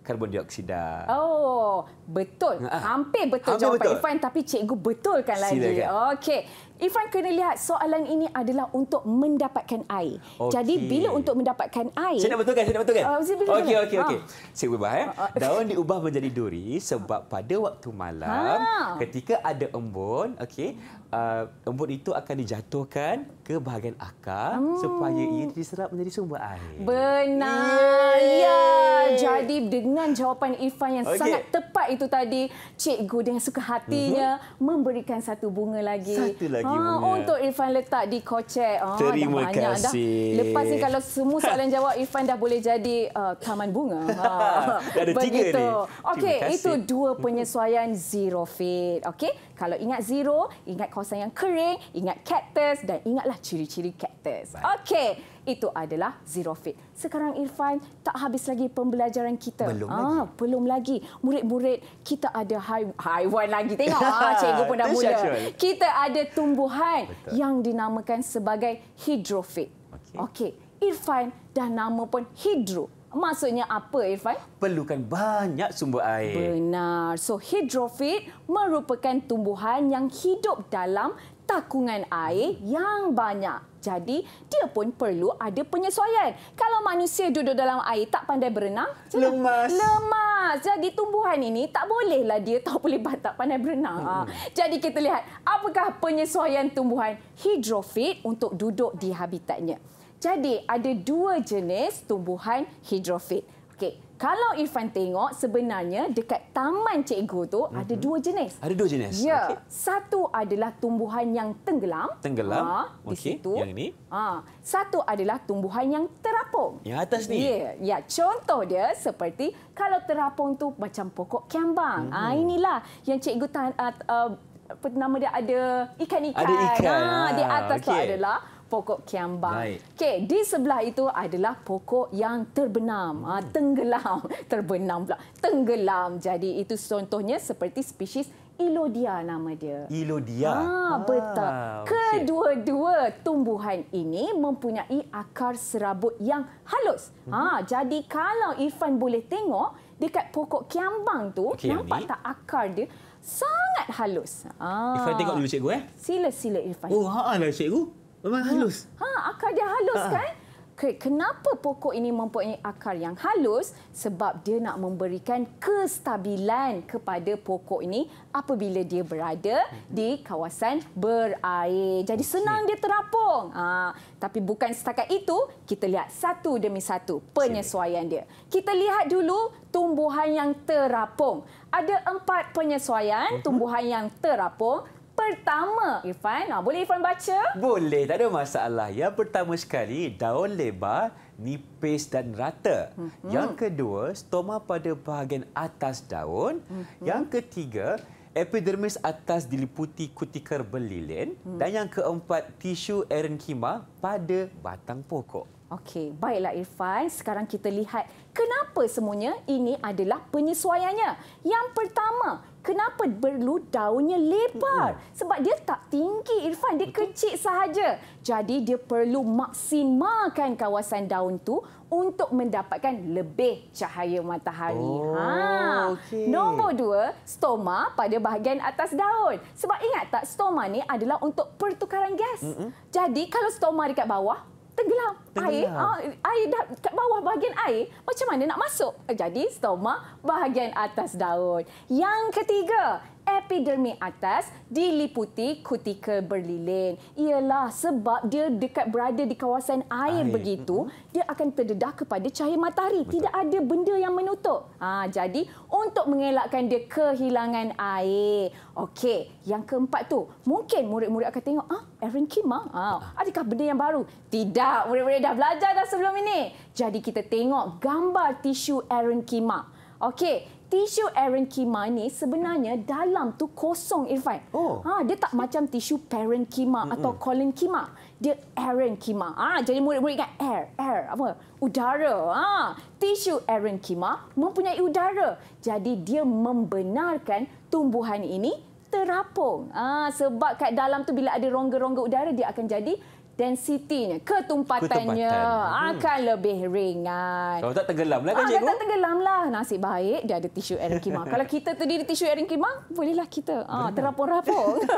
karbon dioksida. Oh, betul. Ha. Hampir betul Hampir jawapan betul. Irfan tapi cikgu betulkan Silakan. lagi. Okey. Irfan kena lihat soalan ini adalah untuk mendapatkan air. Okay. Jadi bila untuk mendapatkan air? Saya nak betulkan, saya nak betulkan. Oh, okey okey okey. Ah. Saya ubah ya. Daun [laughs] diubah menjadi duri sebab pada waktu malam ha. ketika ada embun, okey, uh, embun itu akan dijatuhkan ke bahagian akar hmm. supaya ia diserap menjadi sumber air. Benar. Ya, Yeay. Ya. Jadi dengan jawapan Ifan yang okay. sangat tepat itu tadi, cikgu dengan suka hatinya uh mhm. -huh. memberikan satu bunga lagi. Satu lagi ha, bunga. Untuk Ifan letak di kocek. Ha, Terima dah banyak, kasih. Dah. Lepas ni kalau semua [laughs] soalan jawab, Ifan dah boleh jadi uh, taman bunga. Ha. [laughs] ada Begitu. tiga ni. Okey, itu dua penyesuaian zero fit. Okey. Kalau ingat zero, ingat kawasan yang kering, ingat cactus dan ingatlah ciri-ciri cactus. Okey, itu adalah zero fit. Sekarang Irfan, tak habis lagi pembelajaran kita. Belum ah, lagi. Belum lagi. Murid-murid, kita ada haiwan lagi. Tengok, ah, [laughs] cikgu pun dah mula. Kita ada tumbuhan Betul. yang dinamakan sebagai hidrofit. Okey, okay. Irfan dah nama pun hidro. Maksudnya apa Irfan? Perlukan banyak sumber air. Benar. So hidrofit merupakan tumbuhan yang hidup dalam takungan air yang banyak. Jadi dia pun perlu ada penyesuaian. Kalau manusia duduk dalam air tak pandai berenang, lemas. Lemas. Jadi tumbuhan ini tak bolehlah dia tak boleh tak pandai berenang. Ah. Hmm. Jadi kita lihat apakah penyesuaian tumbuhan hidrofit untuk duduk di habitatnya. Jadi ada dua jenis tumbuhan hidrofit. Okey, kalau Irfan tengok sebenarnya dekat taman cikgu tu mm-hmm. ada mhm. dua jenis. Ada dua jenis. Ya. Okay. Satu adalah tumbuhan yang tenggelam. Tenggelam. Ha, Okey, yang ini. Ha. Satu adalah tumbuhan yang terapung. Yang atas ni. Ya, ya contoh dia seperti kalau terapung tu macam pokok kembang. Mm-hmm. Ha, mhm. inilah yang cikgu tan, uh, uh, nama dia ada ikan-ikan. Ada ikan. ha. di atas okay. tu ah, adalah pokok kiambang. Okay, di sebelah itu adalah pokok yang terbenam, hmm. tenggelam, [laughs] terbenam pula, tenggelam. Jadi itu contohnya seperti spesies Ilodia nama dia. Ilodia. Ha, ah, betul. Kedua-dua tumbuhan ini mempunyai akar serabut yang halus. Hmm. Ah, jadi kalau Irfan boleh tengok dekat pokok kiambang tu, okay, nampak ini. tak akar dia? Sangat halus. Ah. Irfan tengok dulu cikgu eh. Sila sila Irfan. Oh, haalah cikgu. Memang ha. halus. Ha, akar dia halus ha. kan? Kenapa pokok ini mempunyai akar yang halus? Sebab dia nak memberikan kestabilan kepada pokok ini apabila dia berada di kawasan berair. Jadi senang dia terapung. Ha, tapi bukan setakat itu, kita lihat satu demi satu penyesuaian dia. Kita lihat dulu tumbuhan yang terapung. Ada empat penyesuaian mhm. tumbuhan yang terapung pertama, Irfan, ah, boleh Irfan baca? Boleh, tak ada masalah. Yang pertama sekali, daun lebar, nipis dan rata. Hmm. Yang kedua, stoma pada bahagian atas daun. Hmm. Yang ketiga, epidermis atas diliputi kutikar berlilin. Hmm. Dan yang keempat, tisu erenkima pada batang pokok. Okey, baiklah Irfan. Sekarang kita lihat kenapa semuanya ini adalah penyesuaiannya. Yang pertama, kenapa perlu daunnya lebar? Sebab dia tak tinggi, Irfan. Dia kecil sahaja. Jadi, dia perlu maksimalkan kawasan daun tu untuk mendapatkan lebih cahaya matahari. Oh, ha. okay. Nombor dua, stoma pada bahagian atas daun. Sebab ingat tak, stoma ni adalah untuk pertukaran gas. Mm -mm. Jadi, kalau stoma dekat bawah, tenggelam. tenggelam. Air, uh, air dah kat bawah bahagian air, macam mana nak masuk? Jadi stoma bahagian atas daun. Yang ketiga, epidermi atas diliputi kutikel berlilin. Ialah sebab dia dekat berada di kawasan air, air. begitu, dia akan terdedah kepada cahaya matahari. Betul. Tidak ada benda yang menutup. Ha, jadi, untuk mengelakkan dia kehilangan air. Okey, yang keempat tu mungkin murid-murid akan tengok, ah, Erin Kim, ah, ha, adakah benda yang baru? Tidak, murid-murid dah belajar dah sebelum ini. Jadi, kita tengok gambar tisu Erin Kim. Ah. Okey, tisu kima ni sebenarnya dalam tu kosong Irfan. Oh. Ha, dia tak macam tisu parenchyma Mm-mm. atau kima, Dia kima. Ha, jadi murid-murid kan air, air apa? Udara. Ha, tisu kima mempunyai udara. Jadi dia membenarkan tumbuhan ini terapung. Ha, sebab kat dalam tu bila ada rongga-rongga udara dia akan jadi densitinya, ketumpatannya Ketempatan. Hmm. akan lebih ringan. Kalau tak tenggelam lah kan, ah, cikgu? Tak tenggelam lah. Nasib baik dia ada tisu erinkima. [laughs] Kalau kita terdiri tisu erinkima, bolehlah kita ah, terapung-rapung. [laughs]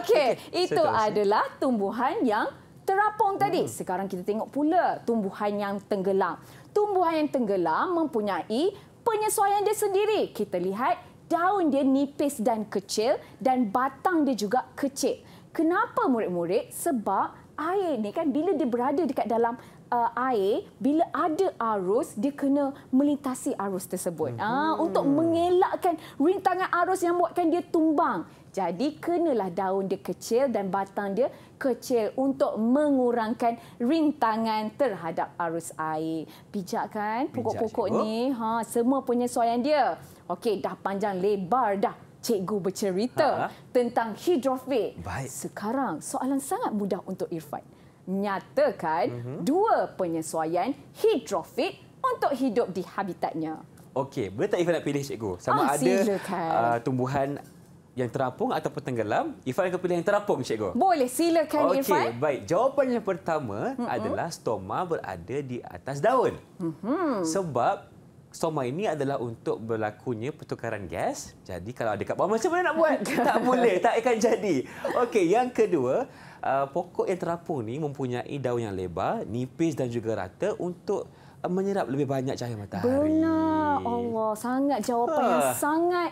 Okey, okay. itu adalah tumbuhan yang terapung hmm. tadi. Sekarang kita tengok pula tumbuhan yang tenggelam. Tumbuhan yang tenggelam mempunyai penyesuaian dia sendiri. Kita lihat daun dia nipis dan kecil dan batang dia juga kecil. Kenapa murid-murid? Sebab air ni kan bila dia berada dekat dalam uh, air bila ada arus dia kena melintasi arus tersebut hmm. uh, untuk mengelakkan rintangan arus yang buatkan dia tumbang jadi kenalah daun dia kecil dan batang dia kecil untuk mengurangkan rintangan terhadap arus air bijak kan pokok-pokok ni ha semua punya soalan dia okey dah panjang lebar dah cikgu bercerita ha? tentang hidrofik. Baik. Sekarang soalan sangat mudah untuk Irfan. Nyatakan uh mhm. -huh. dua penyesuaian hidrofik untuk hidup di habitatnya. Okey, boleh tak Irfan nak pilih cikgu? Sama oh, ada uh, tumbuhan yang terapung atau tenggelam, Irfan akan pilih yang terapung cikgu. Boleh, silakan okay, Irfan. Okey, baik. Jawapan yang pertama uh -huh. adalah stoma berada di atas daun. Uh mm-hmm. -huh. Sebab Soma ini adalah untuk berlakunya pertukaran gas. Jadi kalau ada kat bawah macam mana nak buat? [laughs] tak boleh, tak akan jadi. Okey, yang kedua, uh, pokok yang terapung ni mempunyai daun yang lebar, nipis dan juga rata untuk uh, menyerap lebih banyak cahaya matahari. Benar. Allah, sangat jawapan ha. yang ah. sangat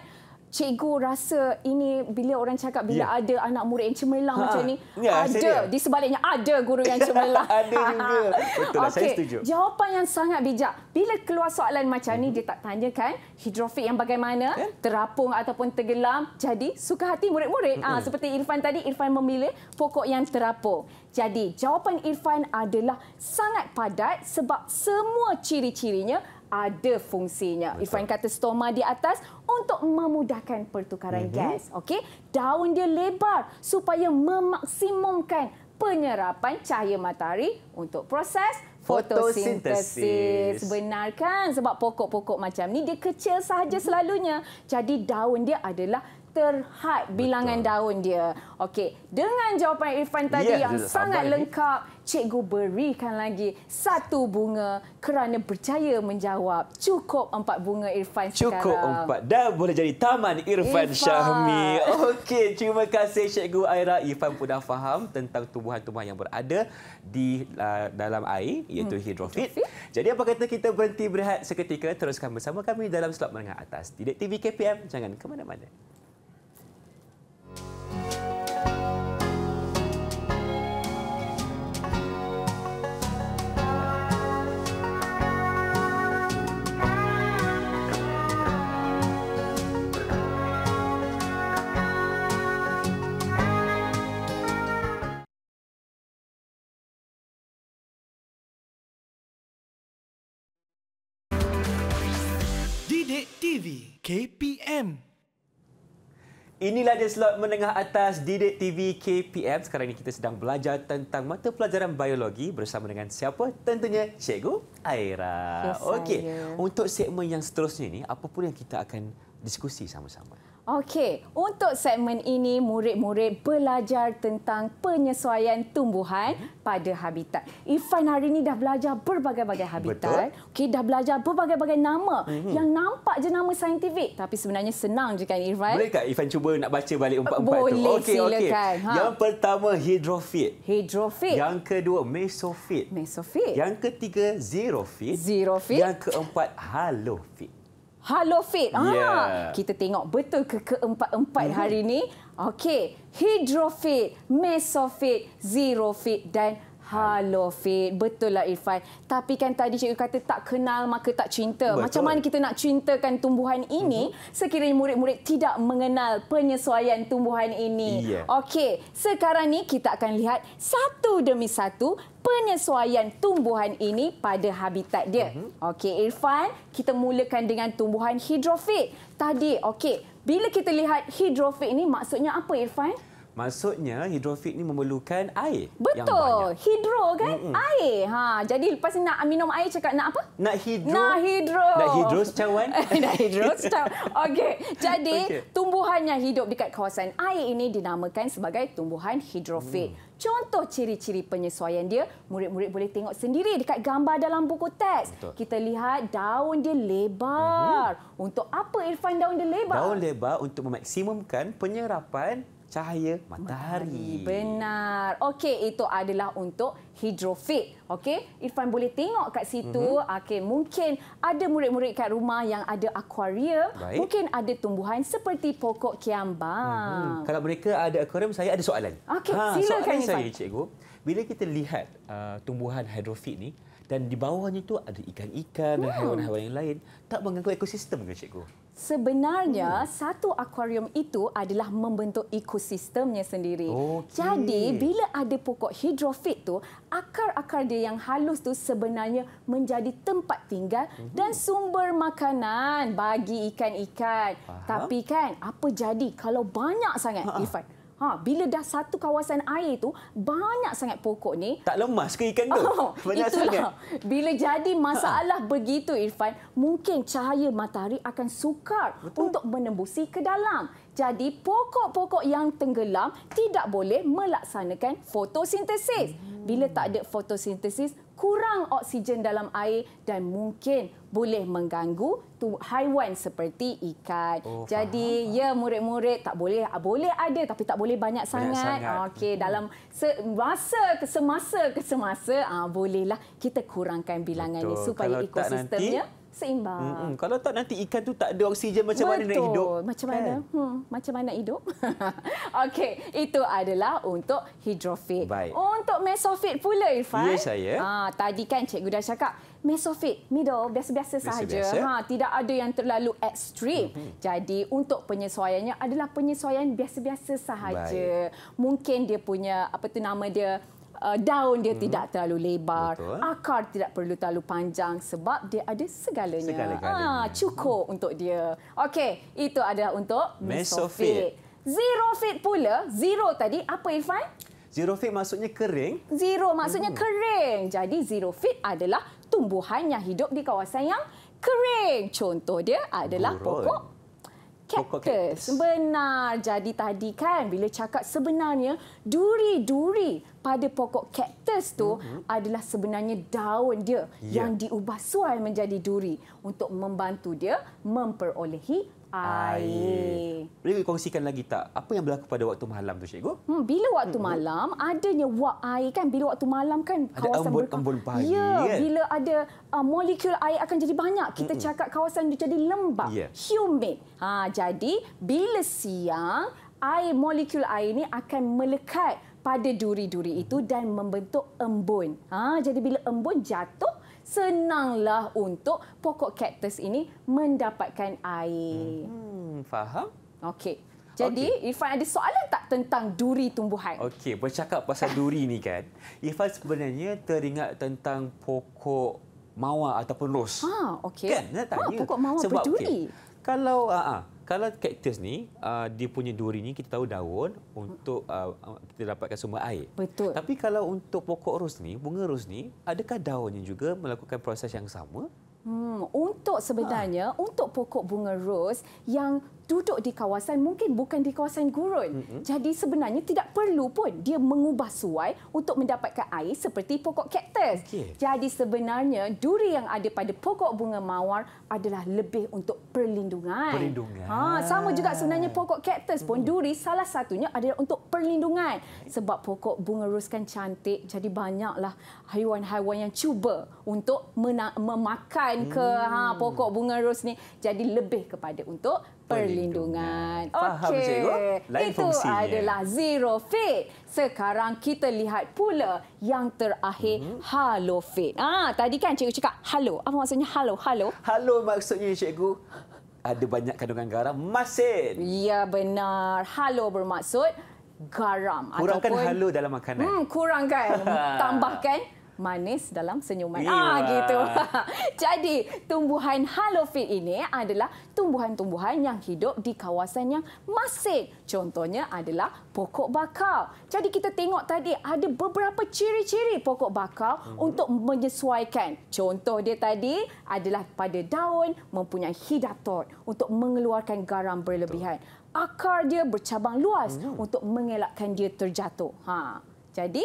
cikgu rasa ini bila orang cakap bila yeah. ada anak murid yang cemerlang ha. macam ni ya, ada di sebaliknya ada guru yang [laughs] ya, cemerlang ada juga [laughs] betul okay. Lah, saya setuju jawapan yang sangat bijak bila keluar soalan macam hmm. ni dia tak tanya kan hidrofik yang bagaimana yeah. terapung ataupun tergelam jadi suka hati murid-murid hmm. ha, seperti Irfan tadi Irfan memilih pokok yang terapung jadi jawapan Irfan adalah sangat padat sebab semua ciri-cirinya ada fungsinya. Irfan kata stoma di atas, untuk memudahkan pertukaran mm -hmm. gas. Okey, daun dia lebar supaya memaksimumkan penyerapan cahaya matahari untuk proses fotosintesis. Benarkan sebab pokok-pokok macam ni dia kecil sahaja selalunya. Jadi daun dia adalah terhad bilangan daun dia. Okey, dengan jawapan Irfan tadi yeah, yang sangat lengkap, cikgu berikan lagi satu bunga kerana berjaya menjawab. Cukup empat bunga Irfan Cukup sekarang. Cukup empat. Dah boleh jadi taman Irfan, Irfan. Syahmi. Okey, terima kasih cikgu Aira. Irfan pun dah faham tentang tumbuhan-tumbuhan yang berada di uh, dalam air iaitu hmm. hidrofit. Jadi apa kata kita berhenti berehat seketika teruskan bersama kami dalam slot menengah atas. Tidak TV KPM jangan ke mana-mana. KPM. Inilah dia slot menengah atas Didik TV KPM. Sekarang ini kita sedang belajar tentang mata pelajaran biologi bersama dengan siapa? Tentunya Cikgu Aira. Yes, Okey. Untuk segmen yang seterusnya ini, apa pun yang kita akan diskusi sama-sama? Okey, untuk segmen ini murid-murid belajar tentang penyesuaian tumbuhan pada habitat. Ifan hari ini dah belajar berbagai-bagai habitat. Okey, dah belajar berbagai-bagai nama mm -hmm. yang nampak je nama saintifik tapi sebenarnya senang je kan Ifan? Boleh tak Ifan cuba nak baca balik empat-empat tu? Okey, okey. Ha. Yang pertama hydrophyte. Hydrophyte. Yang kedua mesophyte. Mesophyte. Yang ketiga xerophyte. Xerophyte. Yang keempat halophyte. Hello Fit. Ha, yeah. Kita tengok betul ke keempat-empat mm-hmm. hari ini. Okey, hidrofit, Mesofit, Zerofit dan Halo Fit, betul lah Irfan. Tapi kan tadi cikgu kata tak kenal maka tak cinta. Betul. Macam mana kita nak cintakan tumbuhan ini uh mhm. -huh. sekiranya murid-murid tidak mengenal penyesuaian tumbuhan ini? Yeah. Okey, sekarang ni kita akan lihat satu demi satu penyesuaian tumbuhan ini pada habitat dia. Uh mhm. -huh. Okey Irfan, kita mulakan dengan tumbuhan hidrofit. Tadi okey, bila kita lihat hidrofit ini maksudnya apa Irfan? Maksudnya hidrofit ni memerlukan air Betul. yang banyak. Hidro kan? Mm -mm. Air. Ha, jadi lepas ni nak minum air cakap nak apa? Nak hidro. Nak hidro. Nak hidro secawan. [laughs] nak hidro secawan. Okey. Jadi [laughs] okay. tumbuhan yang hidup dekat kawasan air ini dinamakan sebagai tumbuhan hidrofit. Mm. Contoh ciri-ciri penyesuaian dia, murid-murid boleh tengok sendiri dekat gambar dalam buku teks. Betul. Kita lihat daun dia lebar. Mm -hmm. Untuk apa Irfan daun dia lebar? Daun lebar untuk memaksimumkan penyerapan cahaya matahari. Benar. Okey, itu adalah untuk hidrofit. Okey, Irfan boleh tengok kat situ. Mm -hmm. Okey, mungkin ada murid-murid kat rumah yang ada akuarium, mungkin ada tumbuhan seperti pokok kiambang. Mm -hmm. Kalau mereka ada akuarium, saya ada soalan. Okey, ha, silakan soalan saya, cikgu. Bila kita lihat uh, tumbuhan hidrofit ni dan di bawahnya tu ada ikan-ikan dan hmm. haiwan-haiwan yang lain, tak mengganggu ekosistem ke cikgu? Sebenarnya hmm. satu akuarium itu adalah membentuk ekosistemnya sendiri. Okay. Jadi bila ada pokok hidrofit tu, akar-akar dia yang halus tu sebenarnya menjadi tempat tinggal hmm. dan sumber makanan bagi ikan-ikan. Tapi kan apa jadi kalau banyak sangat Ifan? Ha-ha. Ha, bila dah satu kawasan air itu banyak sangat pokok ni. Tak lemas ke ikan tu? [laughs] Oh, banyak itulah. sangat. Bila jadi ha. masalah ha. begitu Irfan, mungkin cahaya matahari akan sukar Betul. untuk menembusi ke dalam. Jadi pokok-pokok yang tenggelam tidak boleh melaksanakan fotosintesis. Bila tak ada fotosintesis, kurang oksigen dalam air dan mungkin boleh mengganggu tu haiwan seperti ikan. Oh, Jadi faham. ya murid-murid tak boleh boleh ada tapi tak boleh banyak, banyak sangat. sangat. Ah, okey hmm. dalam se- masa ke semasa ke semasa ah bolehlah kita kurangkan bilangan ini supaya Kalau ekosistemnya tak nanti, seimbang. Mm -mm. Kalau tak nanti ikan tu tak ada oksigen macam Betul. mana nak hidup? Macam kan? mana? Hmm, macam mana hidup? [laughs] Okey, itu adalah untuk hidrofit. Baik. Untuk mesofit pula Irfan. Ya saya. Ha, tadi kan cikgu dah cakap mesofit middle biasa-biasa sahaja. Biasa. Ha, tidak ada yang terlalu ekstrim. Mm -hmm. Jadi untuk penyesuaiannya adalah penyesuaian biasa-biasa sahaja. Baik. Mungkin dia punya apa tu nama dia? uh, daun dia hmm. tidak terlalu lebar, Betul. akar tidak perlu terlalu panjang sebab dia ada segalanya. segalanya. Ah, cukup hmm. untuk dia. Okey, itu adalah untuk mesofit. fit pula, zero tadi apa Irfan? Zero fit maksudnya kering. Zero maksudnya hmm. kering. Jadi zero fit adalah tumbuhan yang hidup di kawasan yang kering. Contoh dia adalah Burul. pokok Cactus. Benar. Jadi tadi kan bila cakap sebenarnya duri-duri pada pokok kaktus tu mm -hmm. adalah sebenarnya daun dia yeah. yang diubah suai menjadi duri untuk membantu dia memperolehi air. Boleh kongsikan lagi tak apa yang berlaku pada waktu malam tu cikgu? Hmm bila waktu hmm. malam adanya wak air kan bila waktu malam kan kawasan ada embun, ya, kan. bila ada uh, molekul air akan jadi banyak kita hmm. cakap kawasan itu jadi lembap, yeah. humid. Ha jadi bila siang air molekul air ini akan melekat pada duri-duri itu dan membentuk embun. Ha jadi bila embun jatuh senanglah untuk pokok kaktus ini mendapatkan air. Hmm, faham? Okey. Jadi, okay. Irfan ada soalan tak tentang duri tumbuhan? Okey, bercakap pasal duri ni kan. Irfan sebenarnya teringat tentang pokok mawar ataupun ros. Ha, okey. Kan, nak tanya. Ha, pokok mawar berduri. Okay, kalau, ha, uh kalau kaktus ni uh, dia punya duri ni kita tahu daun untuk uh, uh kita dapatkan sumber air. Betul. Tapi kalau untuk pokok ros ni, bunga ros ni, adakah daunnya juga melakukan proses yang sama? Hmm, untuk sebenarnya ha. untuk pokok bunga ros yang duduk di kawasan mungkin bukan di kawasan gurun. Mm -hmm. Jadi sebenarnya tidak perlu pun dia mengubah suai untuk mendapatkan air seperti pokok kaktus. Okay. Jadi sebenarnya duri yang ada pada pokok bunga mawar adalah lebih untuk perlindungan. perlindungan. Ha, sama juga sebenarnya pokok kaktus pun mm. duri salah satunya adalah untuk perlindungan. Sebab pokok bunga kan cantik jadi banyaklah haiwan-haiwan yang cuba untuk memakan ke ha, mm. ha, pokok bunga ros ni. Jadi lebih kepada untuk perlindungan. perlindungan. Okey. Itu fungsinya. adalah zero fit. Sekarang kita lihat pula yang terakhir mm -hmm. halo fit. Ah, tadi kan cikgu cakap halo. Apa maksudnya halo? Halo. Halo maksudnya cikgu ada banyak kandungan garam masin. Ya benar. Halo bermaksud garam. Kurangkan ataupun, halo dalam makanan. Hmm, kurangkan. [laughs] tambahkan manis dalam senyuman. Ah gitu. [laughs] Jadi, tumbuhan halofit ini adalah tumbuhan-tumbuhan yang hidup di kawasan yang masin. Contohnya adalah pokok bakau. Jadi kita tengok tadi ada beberapa ciri-ciri pokok bakau hmm. untuk menyesuaikan. Contoh dia tadi adalah pada daun mempunyai hidator untuk mengeluarkan garam berlebihan. Betul. Akar dia bercabang luas hmm. untuk mengelakkan dia terjatuh. Ha. Jadi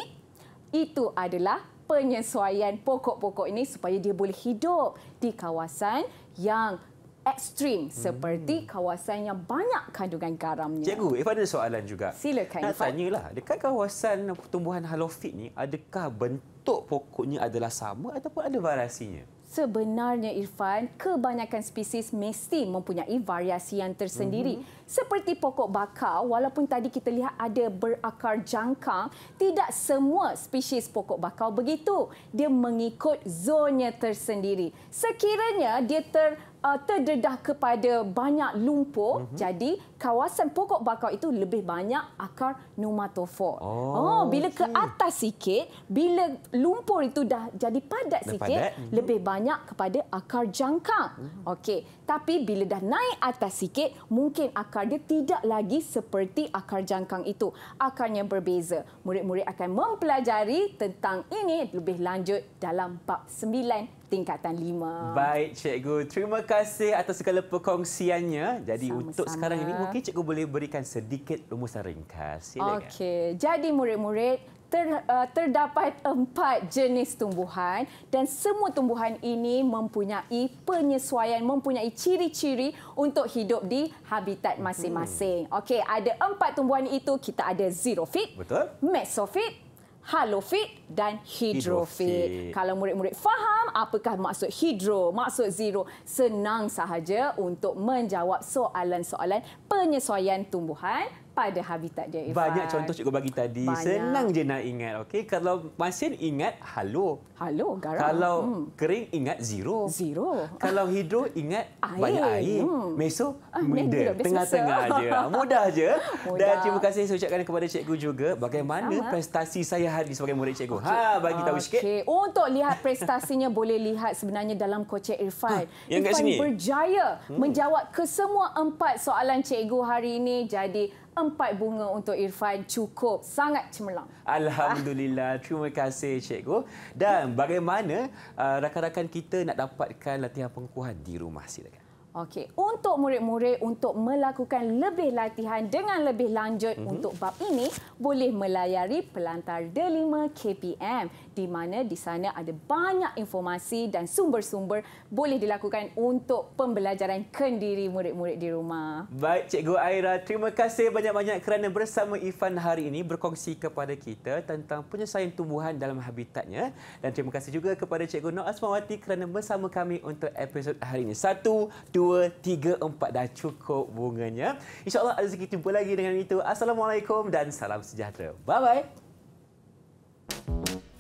itu adalah penyesuaian pokok-pokok ini supaya dia boleh hidup di kawasan yang ekstrim hmm. seperti kawasan yang banyak kandungan garamnya. Cikgu, Ifan ada soalan juga. Silakan, Nak Ifan. tanyalah, dekat kawasan pertumbuhan halofit ni, adakah bentuk pokoknya adalah sama ataupun ada variasinya? Sebenarnya, Irfan, kebanyakan spesies mesti mempunyai variasi yang tersendiri. Hmm. Seperti pokok bakau, walaupun tadi kita lihat ada berakar jangkang, tidak semua spesies pokok bakau begitu. Dia mengikut zonnya tersendiri. Sekiranya dia ter uh, terdedah kepada banyak lumpur uh-huh. jadi kawasan pokok bakau itu lebih banyak akar nematofor. Oh, oh bila okay. ke atas sikit bila lumpur itu dah jadi padat, dah sikit uh lebih banyak kepada akar jangkang. Uh-huh. Okey tapi bila dah naik atas sikit mungkin akar berharga tidak lagi seperti akar jangkang itu. Akarnya berbeza. Murid-murid akan mempelajari tentang ini lebih lanjut dalam bab 9 tingkatan lima. Baik, cikgu. Terima kasih atas segala perkongsiannya. Jadi Sama-sama. untuk sekarang ini mungkin cikgu boleh berikan sedikit rumusan ringkas. Silakan. Okey. Jadi murid-murid, ter, uh, terdapat empat jenis tumbuhan dan semua tumbuhan ini mempunyai penyesuaian, mempunyai ciri-ciri untuk hidup di habitat masing-masing. Hmm. Okey, ada empat tumbuhan itu kita ada xerofit, mesofit, halofit dan hidrofit. Kalau murid-murid faham apakah maksud hidro, maksud zero, senang sahaja untuk menjawab soalan-soalan penyesuaian tumbuhan pada habitat dia, Irfan. Banyak contoh cikgu bagi tadi. Banyak. Senang je nak ingat. Okay? Kalau masin ingat, halo. Halo, garam. Kalau hmm. kering, ingat zero. Zero. Kalau hidro, ingat air. banyak air. Hmm. Meso, ah, muda. Tengah-tengah aja. Ah, mudah aja. [laughs] Dan terima kasih saya ucapkan kepada cikgu juga bagaimana Sama. prestasi saya hari ini sebagai murid cikgu. Okay. Ha, bagi tahu okay. sikit. Untuk lihat prestasinya, boleh lihat sebenarnya dalam kocek Irfan. Ha, Irfan berjaya hmm. menjawab kesemua empat soalan cikgu hari ini. Jadi, empat bunga untuk Irfan cukup sangat cemerlang. Alhamdulillah. Ah. Terima kasih cikgu. Dan bagaimana uh, rakan-rakan uh, kita nak dapatkan latihan pengukuhan di rumah silakan. Okey, untuk murid-murid untuk melakukan lebih latihan dengan lebih lanjut mm-hmm. untuk bab ini boleh melayari pelantar D5 KPM di mana di sana ada banyak informasi dan sumber-sumber boleh dilakukan untuk pembelajaran kendiri murid-murid di rumah. Baik, Cikgu Aira, terima kasih banyak-banyak kerana bersama Ifan hari ini berkongsi kepada kita tentang penyelesaian tumbuhan dalam habitatnya dan terima kasih juga kepada Cikgu Noor Asmawati kerana bersama kami untuk episod hari ini. Satu, dua dua, tiga, empat dah cukup bunganya. InsyaAllah ada sekitar jumpa lagi dengan itu. Assalamualaikum dan salam sejahtera. Bye-bye.